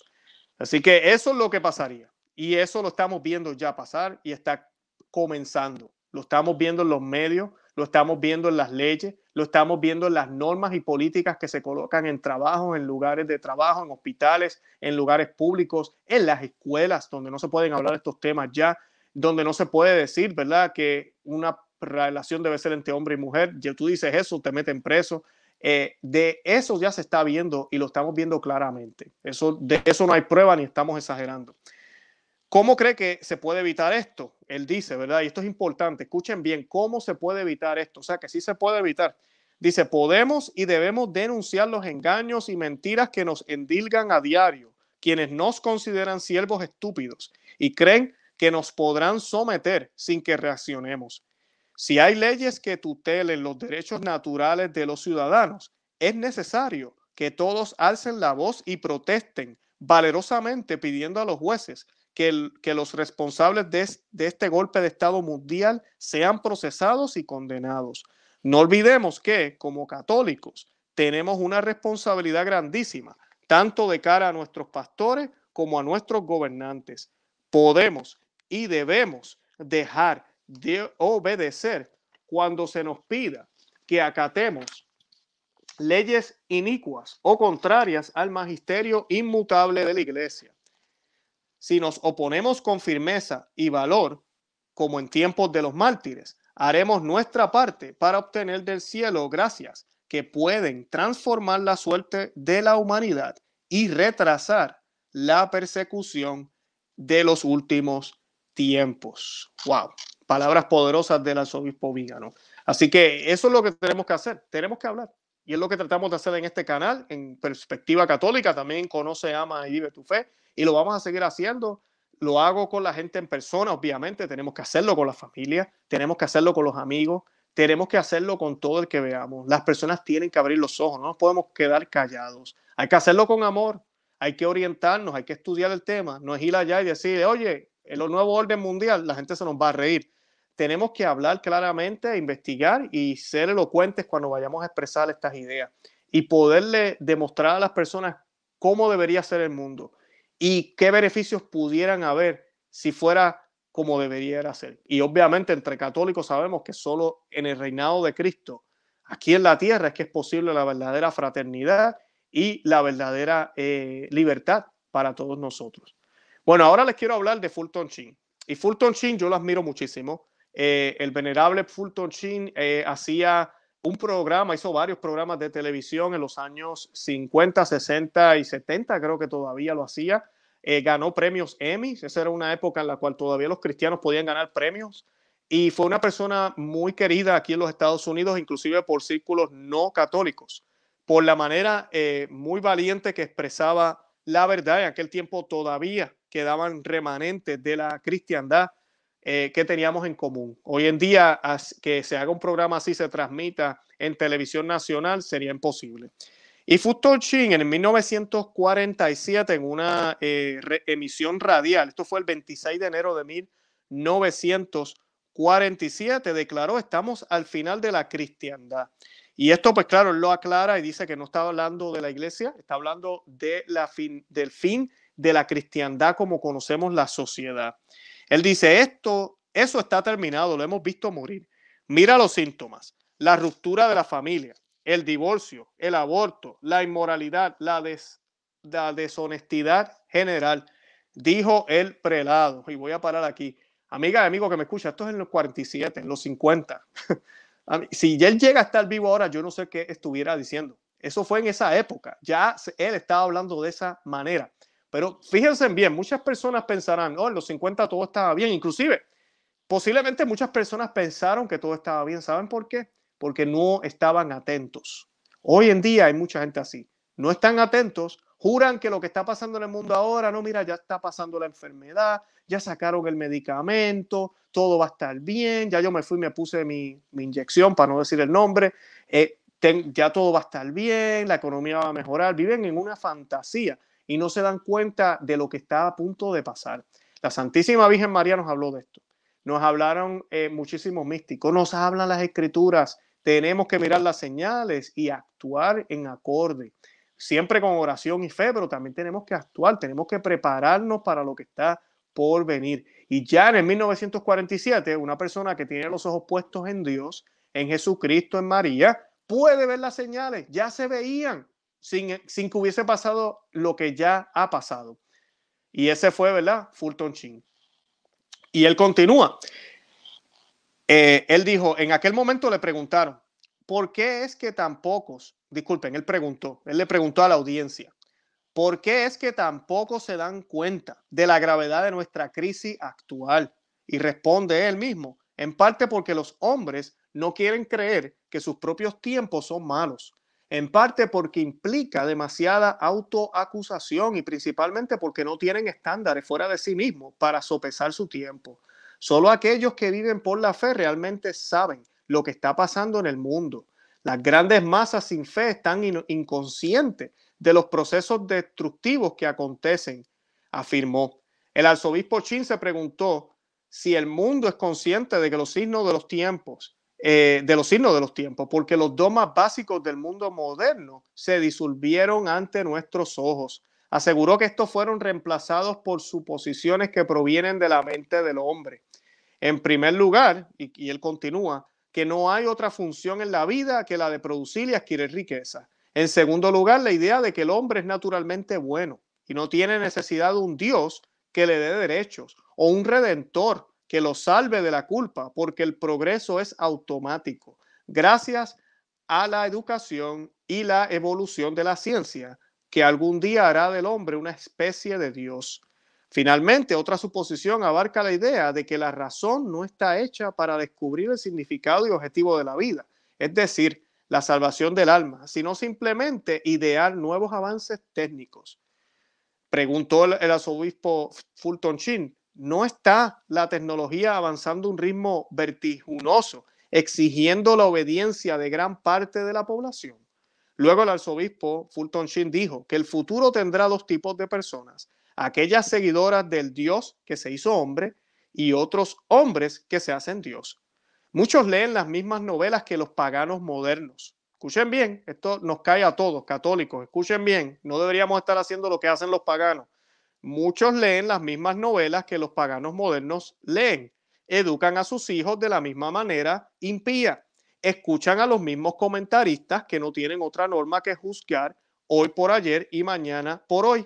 Así que eso es lo que pasaría. Y eso lo estamos viendo ya pasar y está comenzando. Lo estamos viendo en los medios, lo estamos viendo en las leyes, lo estamos viendo en las normas y políticas que se colocan en trabajos, en lugares de trabajo, en hospitales, en lugares públicos, en las escuelas, donde no se pueden hablar estos temas ya, donde no se puede decir, ¿verdad?, que una relación debe ser entre hombre y mujer. y tú dices eso, te meten preso. Eh, de eso ya se está viendo y lo estamos viendo claramente. Eso, de eso no hay prueba ni estamos exagerando. ¿Cómo cree que se puede evitar esto? Él dice, ¿verdad? Y esto es importante. Escuchen bien, ¿cómo se puede evitar esto? O sea, que sí se puede evitar. Dice, podemos y debemos denunciar los engaños y mentiras que nos endilgan a diario quienes nos consideran siervos estúpidos y creen que nos podrán someter sin que reaccionemos. Si hay leyes que tutelen los derechos naturales de los ciudadanos, es necesario que todos alcen la voz y protesten valerosamente pidiendo a los jueces que, que los responsables de este golpe de Estado mundial sean procesados y condenados. No olvidemos que, como católicos, tenemos una responsabilidad grandísima, tanto de cara a nuestros pastores como a nuestros gobernantes. Podemos y debemos dejar de obedecer cuando se nos pida que acatemos leyes inicuas o contrarias al magisterio inmutable de la iglesia. Si nos oponemos con firmeza y valor, como en tiempos de los mártires, haremos nuestra parte para obtener del cielo gracias que pueden transformar la suerte de la humanidad y retrasar la persecución de los últimos tiempos. ¡Wow! Palabras poderosas del arzobispo Vígano. Así que eso es lo que tenemos que hacer, tenemos que hablar. Y es lo que tratamos de hacer en este canal, en Perspectiva Católica, también conoce, ama y vive tu fe. Y lo vamos a seguir haciendo. Lo hago con la gente en persona, obviamente. Tenemos que hacerlo con la familia, tenemos que hacerlo con los amigos, tenemos que hacerlo con todo el que veamos. Las personas tienen que abrir los ojos, no nos podemos quedar callados. Hay que hacerlo con amor, hay que orientarnos, hay que estudiar el tema. No es ir allá y decir, oye, el nuevo orden mundial, la gente se nos va a reír. Tenemos que hablar claramente, investigar y ser elocuentes cuando vayamos a expresar estas ideas y poderle demostrar a las personas cómo debería ser el mundo y qué beneficios pudieran haber si fuera como debería ser. Y obviamente entre católicos sabemos que solo en el reinado de Cristo, aquí en la tierra, es que es posible la verdadera fraternidad y la verdadera eh, libertad para todos nosotros. Bueno, ahora les quiero hablar de Fulton Sheen. Y Fulton Sheen yo lo admiro muchísimo. Eh, el venerable Fulton Sheen eh, hacía un programa, hizo varios programas de televisión en los años 50, 60 y 70, creo que todavía lo hacía. Eh, ganó premios Emmy, esa era una época en la cual todavía los cristianos podían ganar premios. Y fue una persona muy querida aquí en los Estados Unidos, inclusive por círculos no católicos, por la manera muy valiente que expresaba la verdad en aquel tiempo todavía quedaban remanentes de la cristiandad eh, que teníamos en común. Hoy en día, que se haga un programa así, se transmita en televisión nacional, sería imposible. Y Fusto Ching en 1947, en una eh, emisión radial, esto fue el 26 de enero de 1947, declaró, estamos al final de la cristiandad. Y esto, pues claro, lo aclara y dice que no está hablando de la iglesia, está hablando de la fin, del fin de la cristiandad como conocemos la sociedad. Él dice, esto, eso está terminado, lo hemos visto morir. Mira los síntomas, la ruptura de la familia, el divorcio, el aborto, la inmoralidad, la, des, deshonestidad general, dijo el prelado. Y voy a parar aquí. Amiga y amigo que me escucha, esto es en los 47, en los 50. si él llega a estar vivo ahora, yo no sé qué estuviera diciendo. Eso fue en esa época. Ya él estaba hablando de esa manera. Pero fíjense bien, muchas personas pensarán, oh, en los 50 todo estaba bien, inclusive posiblemente muchas personas pensaron que todo estaba bien. ¿Saben por qué? Porque no estaban atentos. Hoy en día hay mucha gente así. No están atentos, juran que lo que está pasando en el mundo ahora, no, mira, ya está pasando la enfermedad, ya sacaron el medicamento, todo va a estar bien, ya yo me fui, me puse mi, inyección, para no decir el nombre, eh, ya todo va a estar bien, la economía va a mejorar, viven en una fantasía y no se dan cuenta de lo que está a punto de pasar. La Santísima Virgen María nos habló de esto. Nos hablaron eh, muchísimos místicos, nos hablan las escrituras. Tenemos que mirar las señales y actuar en acorde. Siempre con oración y fe, pero también tenemos que actuar, tenemos que prepararnos para lo que está por venir. Y ya en el 1947, una persona que tiene los ojos puestos en Dios, en Jesucristo, en María, puede ver las señales, ya se veían, eh, sin, que hubiese pasado lo que ya ha pasado. Y ese fue, ¿verdad? Fulton Sheen. Y él continúa. Eh, él dijo, en aquel momento le preguntaron, ¿por qué es que tan pocos, disculpen, él preguntó, él le preguntó a la audiencia, ¿por qué es que tan se dan cuenta de la gravedad de nuestra crisis actual? Y responde él mismo, en parte porque los hombres no quieren creer que sus propios tiempos son malos en parte porque implica demasiada autoacusación y principalmente porque no tienen estándares fuera de sí mismos para sopesar su tiempo. Solo aquellos que viven por la fe realmente saben lo que está pasando en el mundo. Las grandes masas sin fe están inconscientes de los procesos destructivos que acontecen, afirmó. El arzobispo Chin se preguntó si el mundo es consciente de que los signos de los tiempos eh, de los signos de los tiempos, porque los dogmas básicos del mundo moderno se disolvieron ante nuestros ojos. Aseguró que estos fueron reemplazados por suposiciones que provienen de la mente del hombre. En primer lugar, y él continúa, que no hay otra función en la vida que la de producir y adquirir riqueza. En segundo lugar, la idea de que el hombre es naturalmente bueno y no tiene necesidad de un Dios que le dé derechos o un redentor que lo salve de la culpa, porque el progreso es automático, gracias a la educación y la evolución de la ciencia, que algún día hará del hombre una especie de Dios. Finalmente, otra suposición abarca la idea de que la razón no está hecha para descubrir el significado y objetivo de la vida, es decir, la salvación del alma, sino simplemente idear nuevos avances técnicos. Preguntó el, arzobispo Fulton Sheen, no está la tecnología avanzando a un ritmo vertiginoso, exigiendo la obediencia de gran parte de la población. Luego el arzobispo Fulton Sheen dijo que el futuro tendrá dos tipos de personas, aquellas seguidoras del Dios que se hizo hombre y otros hombres que se hacen Dios. Muchos leen las mismas novelas que los paganos modernos. Escuchen bien, esto nos cae a todos, católicos, escuchen bien, no deberíamos estar haciendo lo que hacen los paganos. Muchos leen las mismas novelas que los paganos modernos leen, educan a sus hijos de la misma manera impía, escuchan a los mismos comentaristas que no tienen otra norma que juzgar hoy por ayer y mañana por hoy.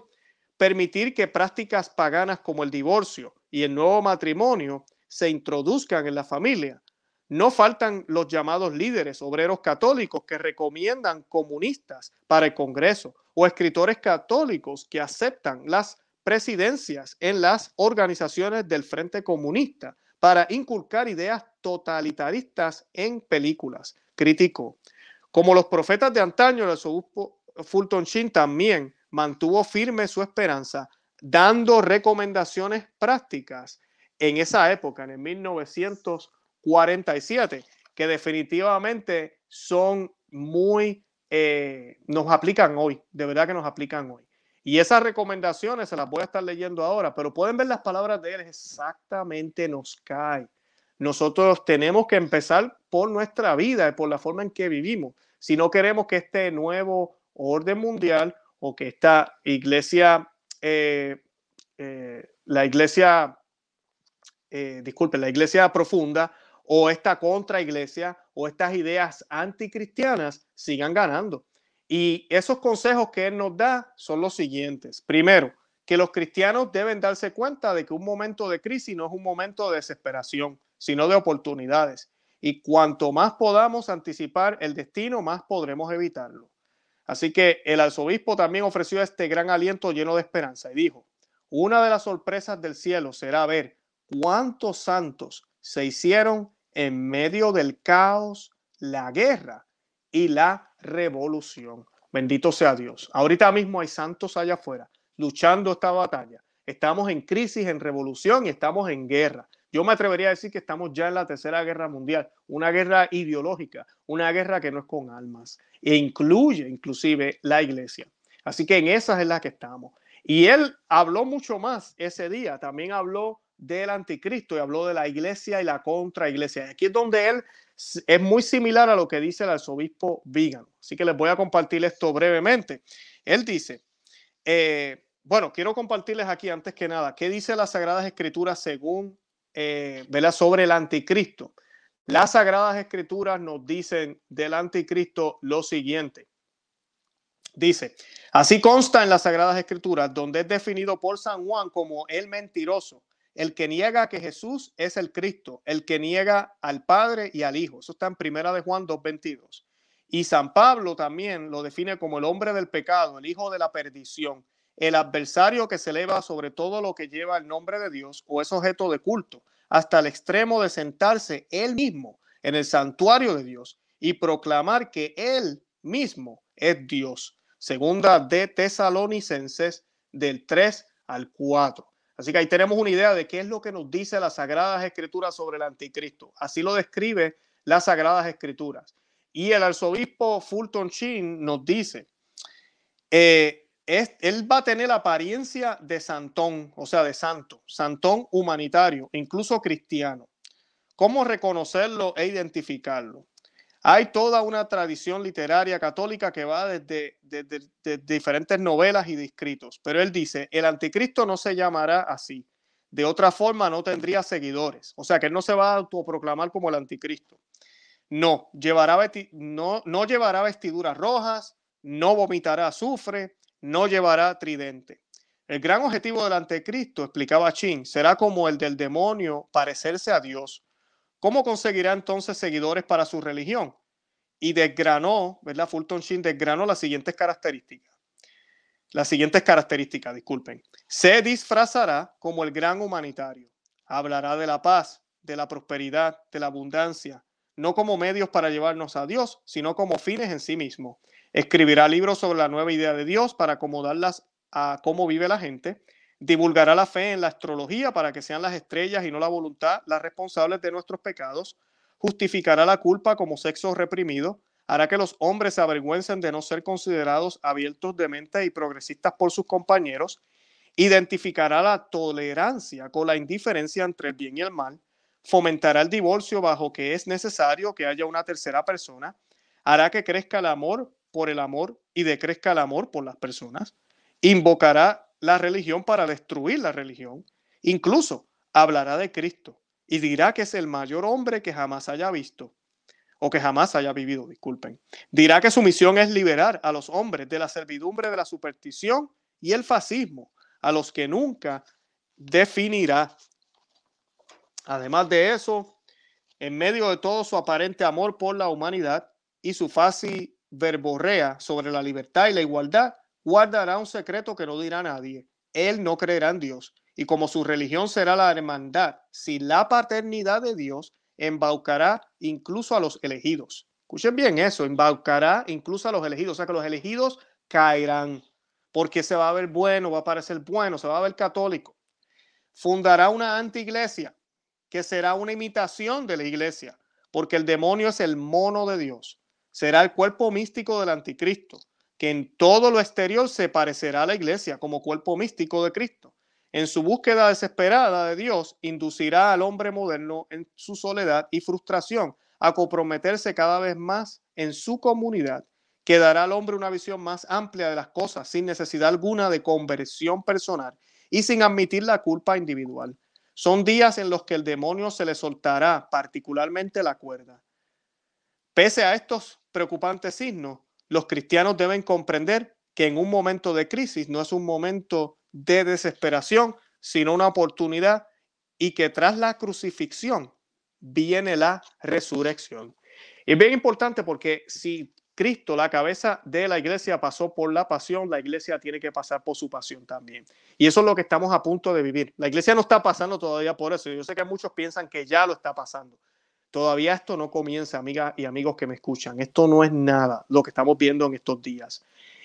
Permitir que prácticas paganas como el divorcio y el nuevo matrimonio se introduzcan en la familia. No faltan los llamados líderes obreros católicos que recomiendan comunistas para el Congreso o escritores católicos que aceptan las presidencias en las organizaciones del Frente Comunista para inculcar ideas totalitaristas en películas. Criticó. Como los profetas de antaño, el Fulton Sheen también mantuvo firme su esperanza, dando recomendaciones prácticas en esa época, en el 1947, que definitivamente son muy, eh, nos aplican hoy, de verdad que nos aplican hoy. Y esas recomendaciones se las voy a estar leyendo ahora, pero pueden ver las palabras de él, exactamente nos cae. Nosotros tenemos que empezar por nuestra vida y por la forma en que vivimos. Si no queremos que este nuevo orden mundial o que esta iglesia, eh, eh, la iglesia, eh, disculpe, la iglesia profunda o esta contra iglesia o estas ideas anticristianas sigan ganando. Y esos consejos que él nos da son los siguientes. Primero, que los cristianos deben darse cuenta de que un momento de crisis no es un momento de desesperación, sino de oportunidades. Y cuanto más podamos anticipar el destino, más podremos evitarlo. Así que el arzobispo también ofreció este gran aliento lleno de esperanza y dijo, una de las sorpresas del cielo será ver cuántos santos se hicieron en medio del caos, la guerra y la revolución. Bendito sea Dios. Ahorita mismo hay santos allá afuera luchando esta batalla. Estamos en crisis, en revolución y estamos en guerra. Yo me atrevería a decir que estamos ya en la tercera guerra mundial, una guerra ideológica, una guerra que no es con almas e incluye inclusive la iglesia. Así que en esas es la que estamos. Y él habló mucho más ese día, también habló del anticristo y habló de la iglesia y la contra iglesia. Aquí es donde él es muy similar a lo que dice el arzobispo Vigan. Así que les voy a compartir esto brevemente. Él dice, eh, bueno, quiero compartirles aquí antes que nada, ¿qué dice las Sagradas Escrituras según, eh, sobre el anticristo? Las Sagradas Escrituras nos dicen del anticristo lo siguiente. Dice, así consta en las Sagradas Escrituras, donde es definido por San Juan como el mentiroso, el que niega que Jesús es el Cristo, el que niega al Padre y al Hijo. Eso está en Primera de Juan 2.22. Y San Pablo también lo define como el hombre del pecado, el hijo de la perdición, el adversario que se eleva sobre todo lo que lleva el nombre de Dios o es objeto de culto, hasta el extremo de sentarse él mismo en el santuario de Dios y proclamar que él mismo es Dios. Segunda de Tesalonicenses del 3 al 4. Así que ahí tenemos una idea de qué es lo que nos dice las Sagradas Escrituras sobre el anticristo. Así lo describe las Sagradas Escrituras. Y el arzobispo Fulton Sheen nos dice, eh, él va a tener la apariencia de santón, o sea, de santo, santón humanitario, incluso cristiano. ¿Cómo reconocerlo e identificarlo? Hay toda una tradición literaria católica que va desde, diferentes novelas y discritos, pero él dice, el anticristo no se llamará así, de otra forma no tendría seguidores, o sea que él no se va a autoproclamar como el anticristo. No, llevará no, no llevará vestiduras rojas, no vomitará azufre, no llevará tridente. El gran objetivo del anticristo, explicaba Chin, será como el del demonio parecerse a Dios, ¿Cómo conseguirá entonces seguidores para su religión? Y desgranó, ¿verdad? Fulton Sheen desgranó las siguientes características. Las siguientes características, disculpen. Se disfrazará como el gran humanitario. Hablará de la paz, de la prosperidad, de la abundancia, no como medios para llevarnos a Dios, sino como fines en sí mismo. Escribirá libros sobre la nueva idea de Dios para acomodarlas a cómo vive la gente Divulgará la fe en la astrología para que sean las estrellas y no la voluntad las responsables de nuestros pecados. Justificará la culpa como sexo reprimido. Hará que los hombres se avergüencen de no ser considerados abiertos de mente y progresistas por sus compañeros. Identificará la tolerancia con la indiferencia entre el bien y el mal. Fomentará el divorcio bajo que es necesario que haya una tercera persona. Hará que crezca el amor por el amor y decrezca el amor por las personas. Invocará la religión para destruir la religión. Incluso hablará de Cristo y dirá que es el mayor hombre que jamás haya visto o que jamás haya vivido, disculpen. Dirá que su misión es liberar a los hombres de la servidumbre de la superstición y el fascismo, a los que nunca definirá. Además de eso, en medio de todo su aparente amor por la humanidad y su fácil verborrea sobre la libertad y la igualdad, guardará un secreto que no dirá nadie. Él no creerá en Dios. Y como su religión será la hermandad, si la paternidad de Dios embaucará incluso a los elegidos. Escuchen bien eso, embaucará incluso a los elegidos. O sea que los elegidos caerán, porque se va a ver bueno, va a parecer bueno, se va a ver católico. Fundará una antiiglesia que será una imitación de la iglesia, porque el demonio es el mono de Dios. Será el cuerpo místico del anticristo que en todo lo exterior se parecerá a la iglesia como cuerpo místico de Cristo. En su búsqueda desesperada de Dios, inducirá al hombre moderno en su soledad y frustración a comprometerse cada vez más en su comunidad, que dará al hombre una visión más amplia de las cosas, sin necesidad alguna de conversión personal y sin admitir la culpa individual. Son días en los que el demonio se le soltará, particularmente la cuerda. Pese a estos preocupantes signos, los cristianos deben comprender que en un momento de crisis no es un momento de desesperación, sino una oportunidad y que tras la crucifixión viene la resurrección. Es bien importante porque si Cristo, la cabeza de la iglesia, pasó por la pasión, la iglesia tiene que pasar por su pasión también. Y eso es lo que estamos a punto de vivir. La iglesia no está pasando todavía por eso. Yo sé que muchos piensan que ya lo está pasando, Todavía esto no comienza, amigas y amigos que me escuchan. Esto no es nada lo que estamos viendo en estos días.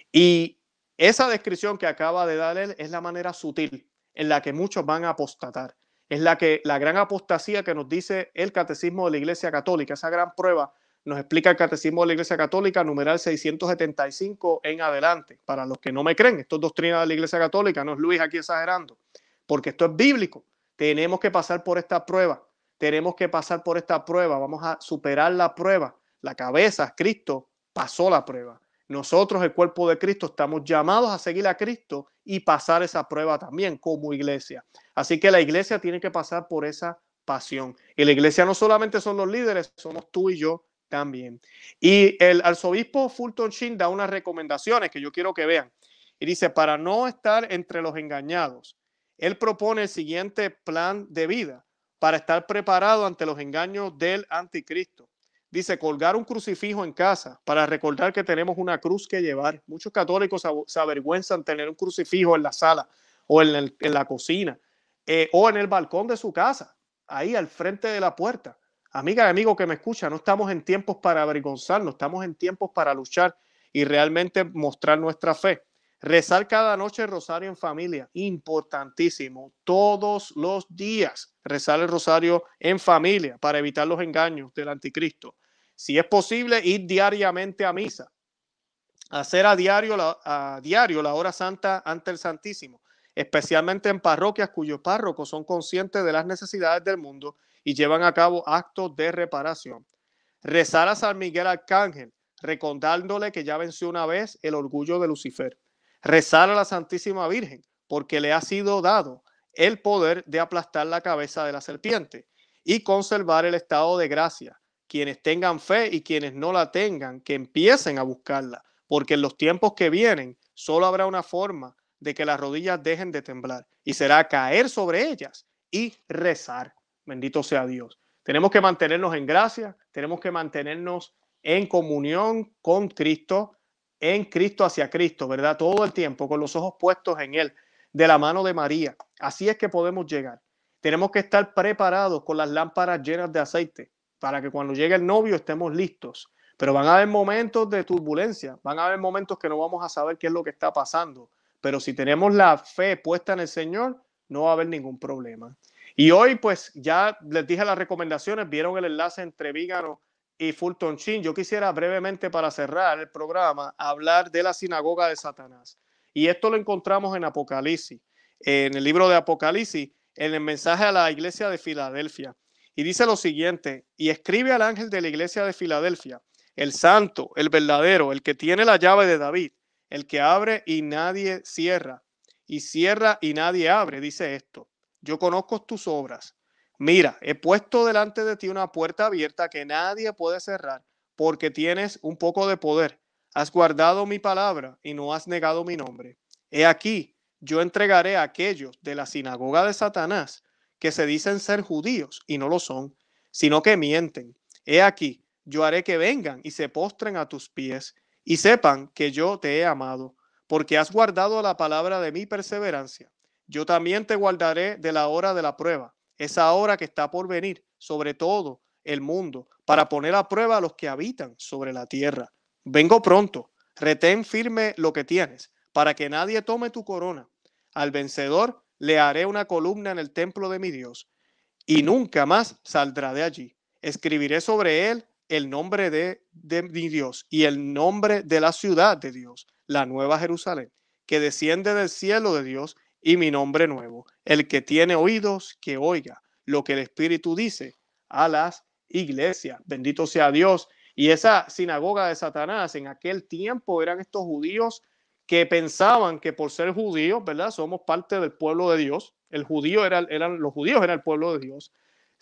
Y esa descripción que acaba de dar él es la manera sutil en la que muchos van a apostatar. Es la, que, la gran apostasía que nos dice el Catecismo de la Iglesia Católica. Esa gran prueba nos explica el Catecismo de la Iglesia Católica, numeral 675 en adelante. Para los que no me creen, esto es doctrina de la Iglesia Católica, no es Luis aquí exagerando, porque esto es bíblico. Tenemos que pasar por esta prueba tenemos que pasar por esta prueba, vamos a superar la prueba. La cabeza, Cristo, pasó la prueba. Nosotros, el cuerpo de Cristo, estamos llamados a seguir a Cristo y pasar esa prueba también como iglesia. Así que la iglesia tiene que pasar por esa pasión. Y la iglesia no solamente son los líderes, somos tú y yo también. Y el arzobispo Fulton Sheen da unas recomendaciones que yo quiero que vean. Y dice, para no estar entre los engañados, él propone el siguiente plan de vida para estar preparado ante los engaños del anticristo. Dice, colgar un crucifijo en casa para recordar que tenemos una cruz que llevar. Muchos católicos se avergüenzan tener un crucifijo en la sala o en, la cocina eh, o en el balcón de su casa, ahí al frente de la puerta. Amiga y amigo que me escucha, no estamos en tiempos para avergonzarnos, estamos en tiempos para luchar y realmente mostrar nuestra fe. Rezar cada noche el rosario en familia, importantísimo, todos los días. Rezar el rosario en familia para evitar los engaños del anticristo. Si es posible, ir diariamente a misa. Hacer a diario la, diario la hora santa ante el Santísimo, especialmente en parroquias cuyos párrocos son conscientes de las necesidades del mundo y llevan a cabo actos de reparación. Rezar a San Miguel Arcángel, recordándole que ya venció una vez el orgullo de Lucifer. Rezar a la Santísima Virgen, porque le ha sido dado el poder de aplastar la cabeza de la serpiente y conservar el estado de gracia. Quienes tengan fe y quienes no la tengan, que empiecen a buscarla, porque en los tiempos que vienen solo habrá una forma de que las rodillas dejen de temblar y será caer sobre ellas y rezar. Bendito sea Dios. Tenemos que mantenernos en gracia, tenemos que mantenernos en comunión con Cristo, en Cristo hacia Cristo, ¿verdad? Todo el tiempo, con los ojos puestos en Él, de la mano de María. Así es que podemos llegar. Tenemos que estar preparados con las lámparas llenas de aceite para que cuando llegue el novio estemos listos. Pero van a haber momentos de turbulencia, van a haber momentos que no vamos a saber qué es lo que está pasando. Pero si tenemos la fe puesta en el Señor, no va a haber ningún problema. Y hoy, pues ya les dije las recomendaciones, vieron el enlace entre Vígano y Fulton chin Yo quisiera brevemente, para cerrar el programa, hablar de la sinagoga de Satanás. Y esto lo encontramos en Apocalipsis, en el libro de Apocalipsis, en el mensaje a la iglesia de Filadelfia. Y dice lo siguiente, y escribe al ángel de la iglesia de Filadelfia, el santo, el verdadero, el que tiene la llave de David, el que abre y nadie cierra, y cierra y nadie abre, dice esto, yo conozco tus obras mira, he puesto delante de ti una puerta abierta que nadie puede cerrar, porque tienes un poco de poder. Has guardado mi palabra y no has negado mi nombre. He aquí, yo entregaré a aquellos de la sinagoga de Satanás que se dicen ser judíos y no lo son, sino que mienten. He aquí, yo haré que vengan y se postren a tus pies y sepan que yo te he amado, porque has guardado la palabra de mi perseverancia. Yo también te guardaré de la hora de la prueba esa hora que está por venir sobre todo el mundo, para poner a prueba a los que habitan sobre la tierra. Vengo pronto, retén firme lo que tienes, para que nadie tome tu corona. Al vencedor le haré una columna en el templo de mi Dios, y nunca más saldrá de allí. Escribiré sobre él el nombre de, de mi Dios y el nombre de la ciudad de Dios, la nueva Jerusalén, que desciende del cielo de Dios y mi nombre nuevo. El que tiene oídos, que oiga lo que el Espíritu dice a las iglesias. Bendito sea Dios. Y esa sinagoga de Satanás en aquel tiempo eran estos judíos que pensaban que por ser judíos, ¿verdad? Somos parte del pueblo de Dios. El judío era, eran, los judíos eran el pueblo de Dios.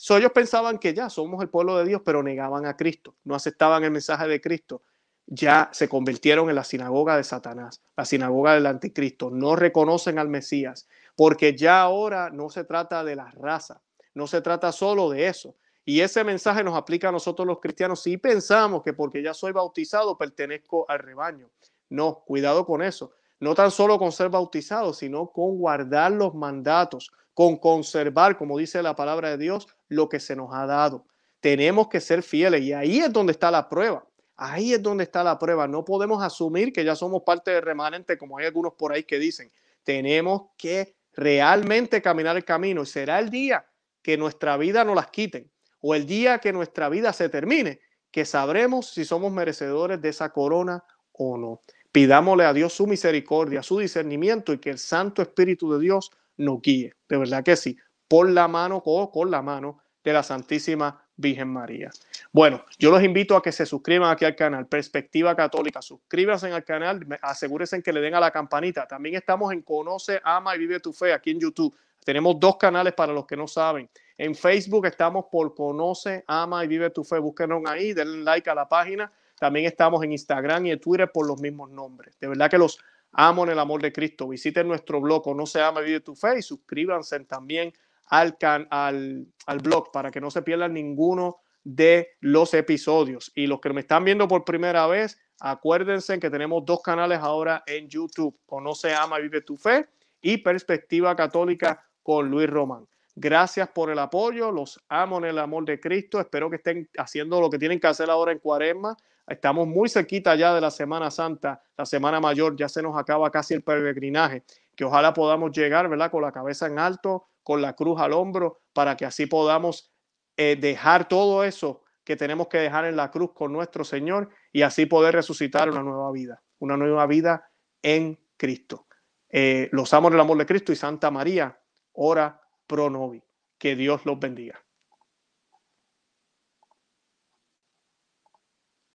ellos pensaban que ya somos el pueblo de Dios, pero negaban a Cristo, no aceptaban el mensaje de Cristo ya se convirtieron en la sinagoga de Satanás, la sinagoga del anticristo, no reconocen al Mesías, porque ya ahora no se trata de la raza, no se trata solo de eso. Y ese mensaje nos aplica a nosotros los cristianos si pensamos que porque ya soy bautizado pertenezco al rebaño. No, cuidado con eso. No tan solo con ser bautizado, sino con guardar los mandatos, con conservar, como dice la palabra de Dios, lo que se nos ha dado. Tenemos que ser fieles y ahí es donde está la prueba. Ahí es donde está la prueba. No podemos asumir que ya somos parte de remanente, como hay algunos por ahí que dicen. Tenemos que realmente caminar el camino. Y será el día que nuestra vida nos las quiten o el día que nuestra vida se termine que sabremos si somos merecedores de esa corona o no. Pidámosle a Dios su misericordia, su discernimiento y que el Santo Espíritu de Dios nos guíe. De verdad que sí, por la mano o con la mano de la Santísima Virgen María. Bueno, yo los invito a que se suscriban aquí al canal Perspectiva Católica. Suscríbanse al canal, asegúrense que le den a la campanita. También estamos en Conoce, Ama y Vive tu Fe aquí en YouTube. Tenemos dos canales para los que no saben. En Facebook estamos por Conoce, Ama y Vive tu Fe. Búsquenos ahí, denle like a la página. También estamos en Instagram y en Twitter por los mismos nombres. De verdad que los amo en el amor de Cristo. Visiten nuestro blog Conoce, Ama y Vive tu Fe y suscríbanse también al, al, blog para que no se pierdan ninguno de los episodios. Y los que me están viendo por primera vez, acuérdense que tenemos dos canales ahora en YouTube, Conoce, Ama, Vive tu Fe y Perspectiva Católica con Luis Román. Gracias por el apoyo, los amo en el amor de Cristo, espero que estén haciendo lo que tienen que hacer ahora en cuaresma. Estamos muy cerquita ya de la Semana Santa, la Semana Mayor, ya se nos acaba casi el peregrinaje, que ojalá podamos llegar, ¿verdad? Con la cabeza en alto, con la cruz al hombro, para que así podamos eh, dejar todo eso que tenemos que dejar en la cruz con nuestro Señor y así poder resucitar una nueva vida, una nueva vida en Cristo. Eh, los amo en el amor de Cristo y Santa María, ora pro novi. Que Dios los bendiga.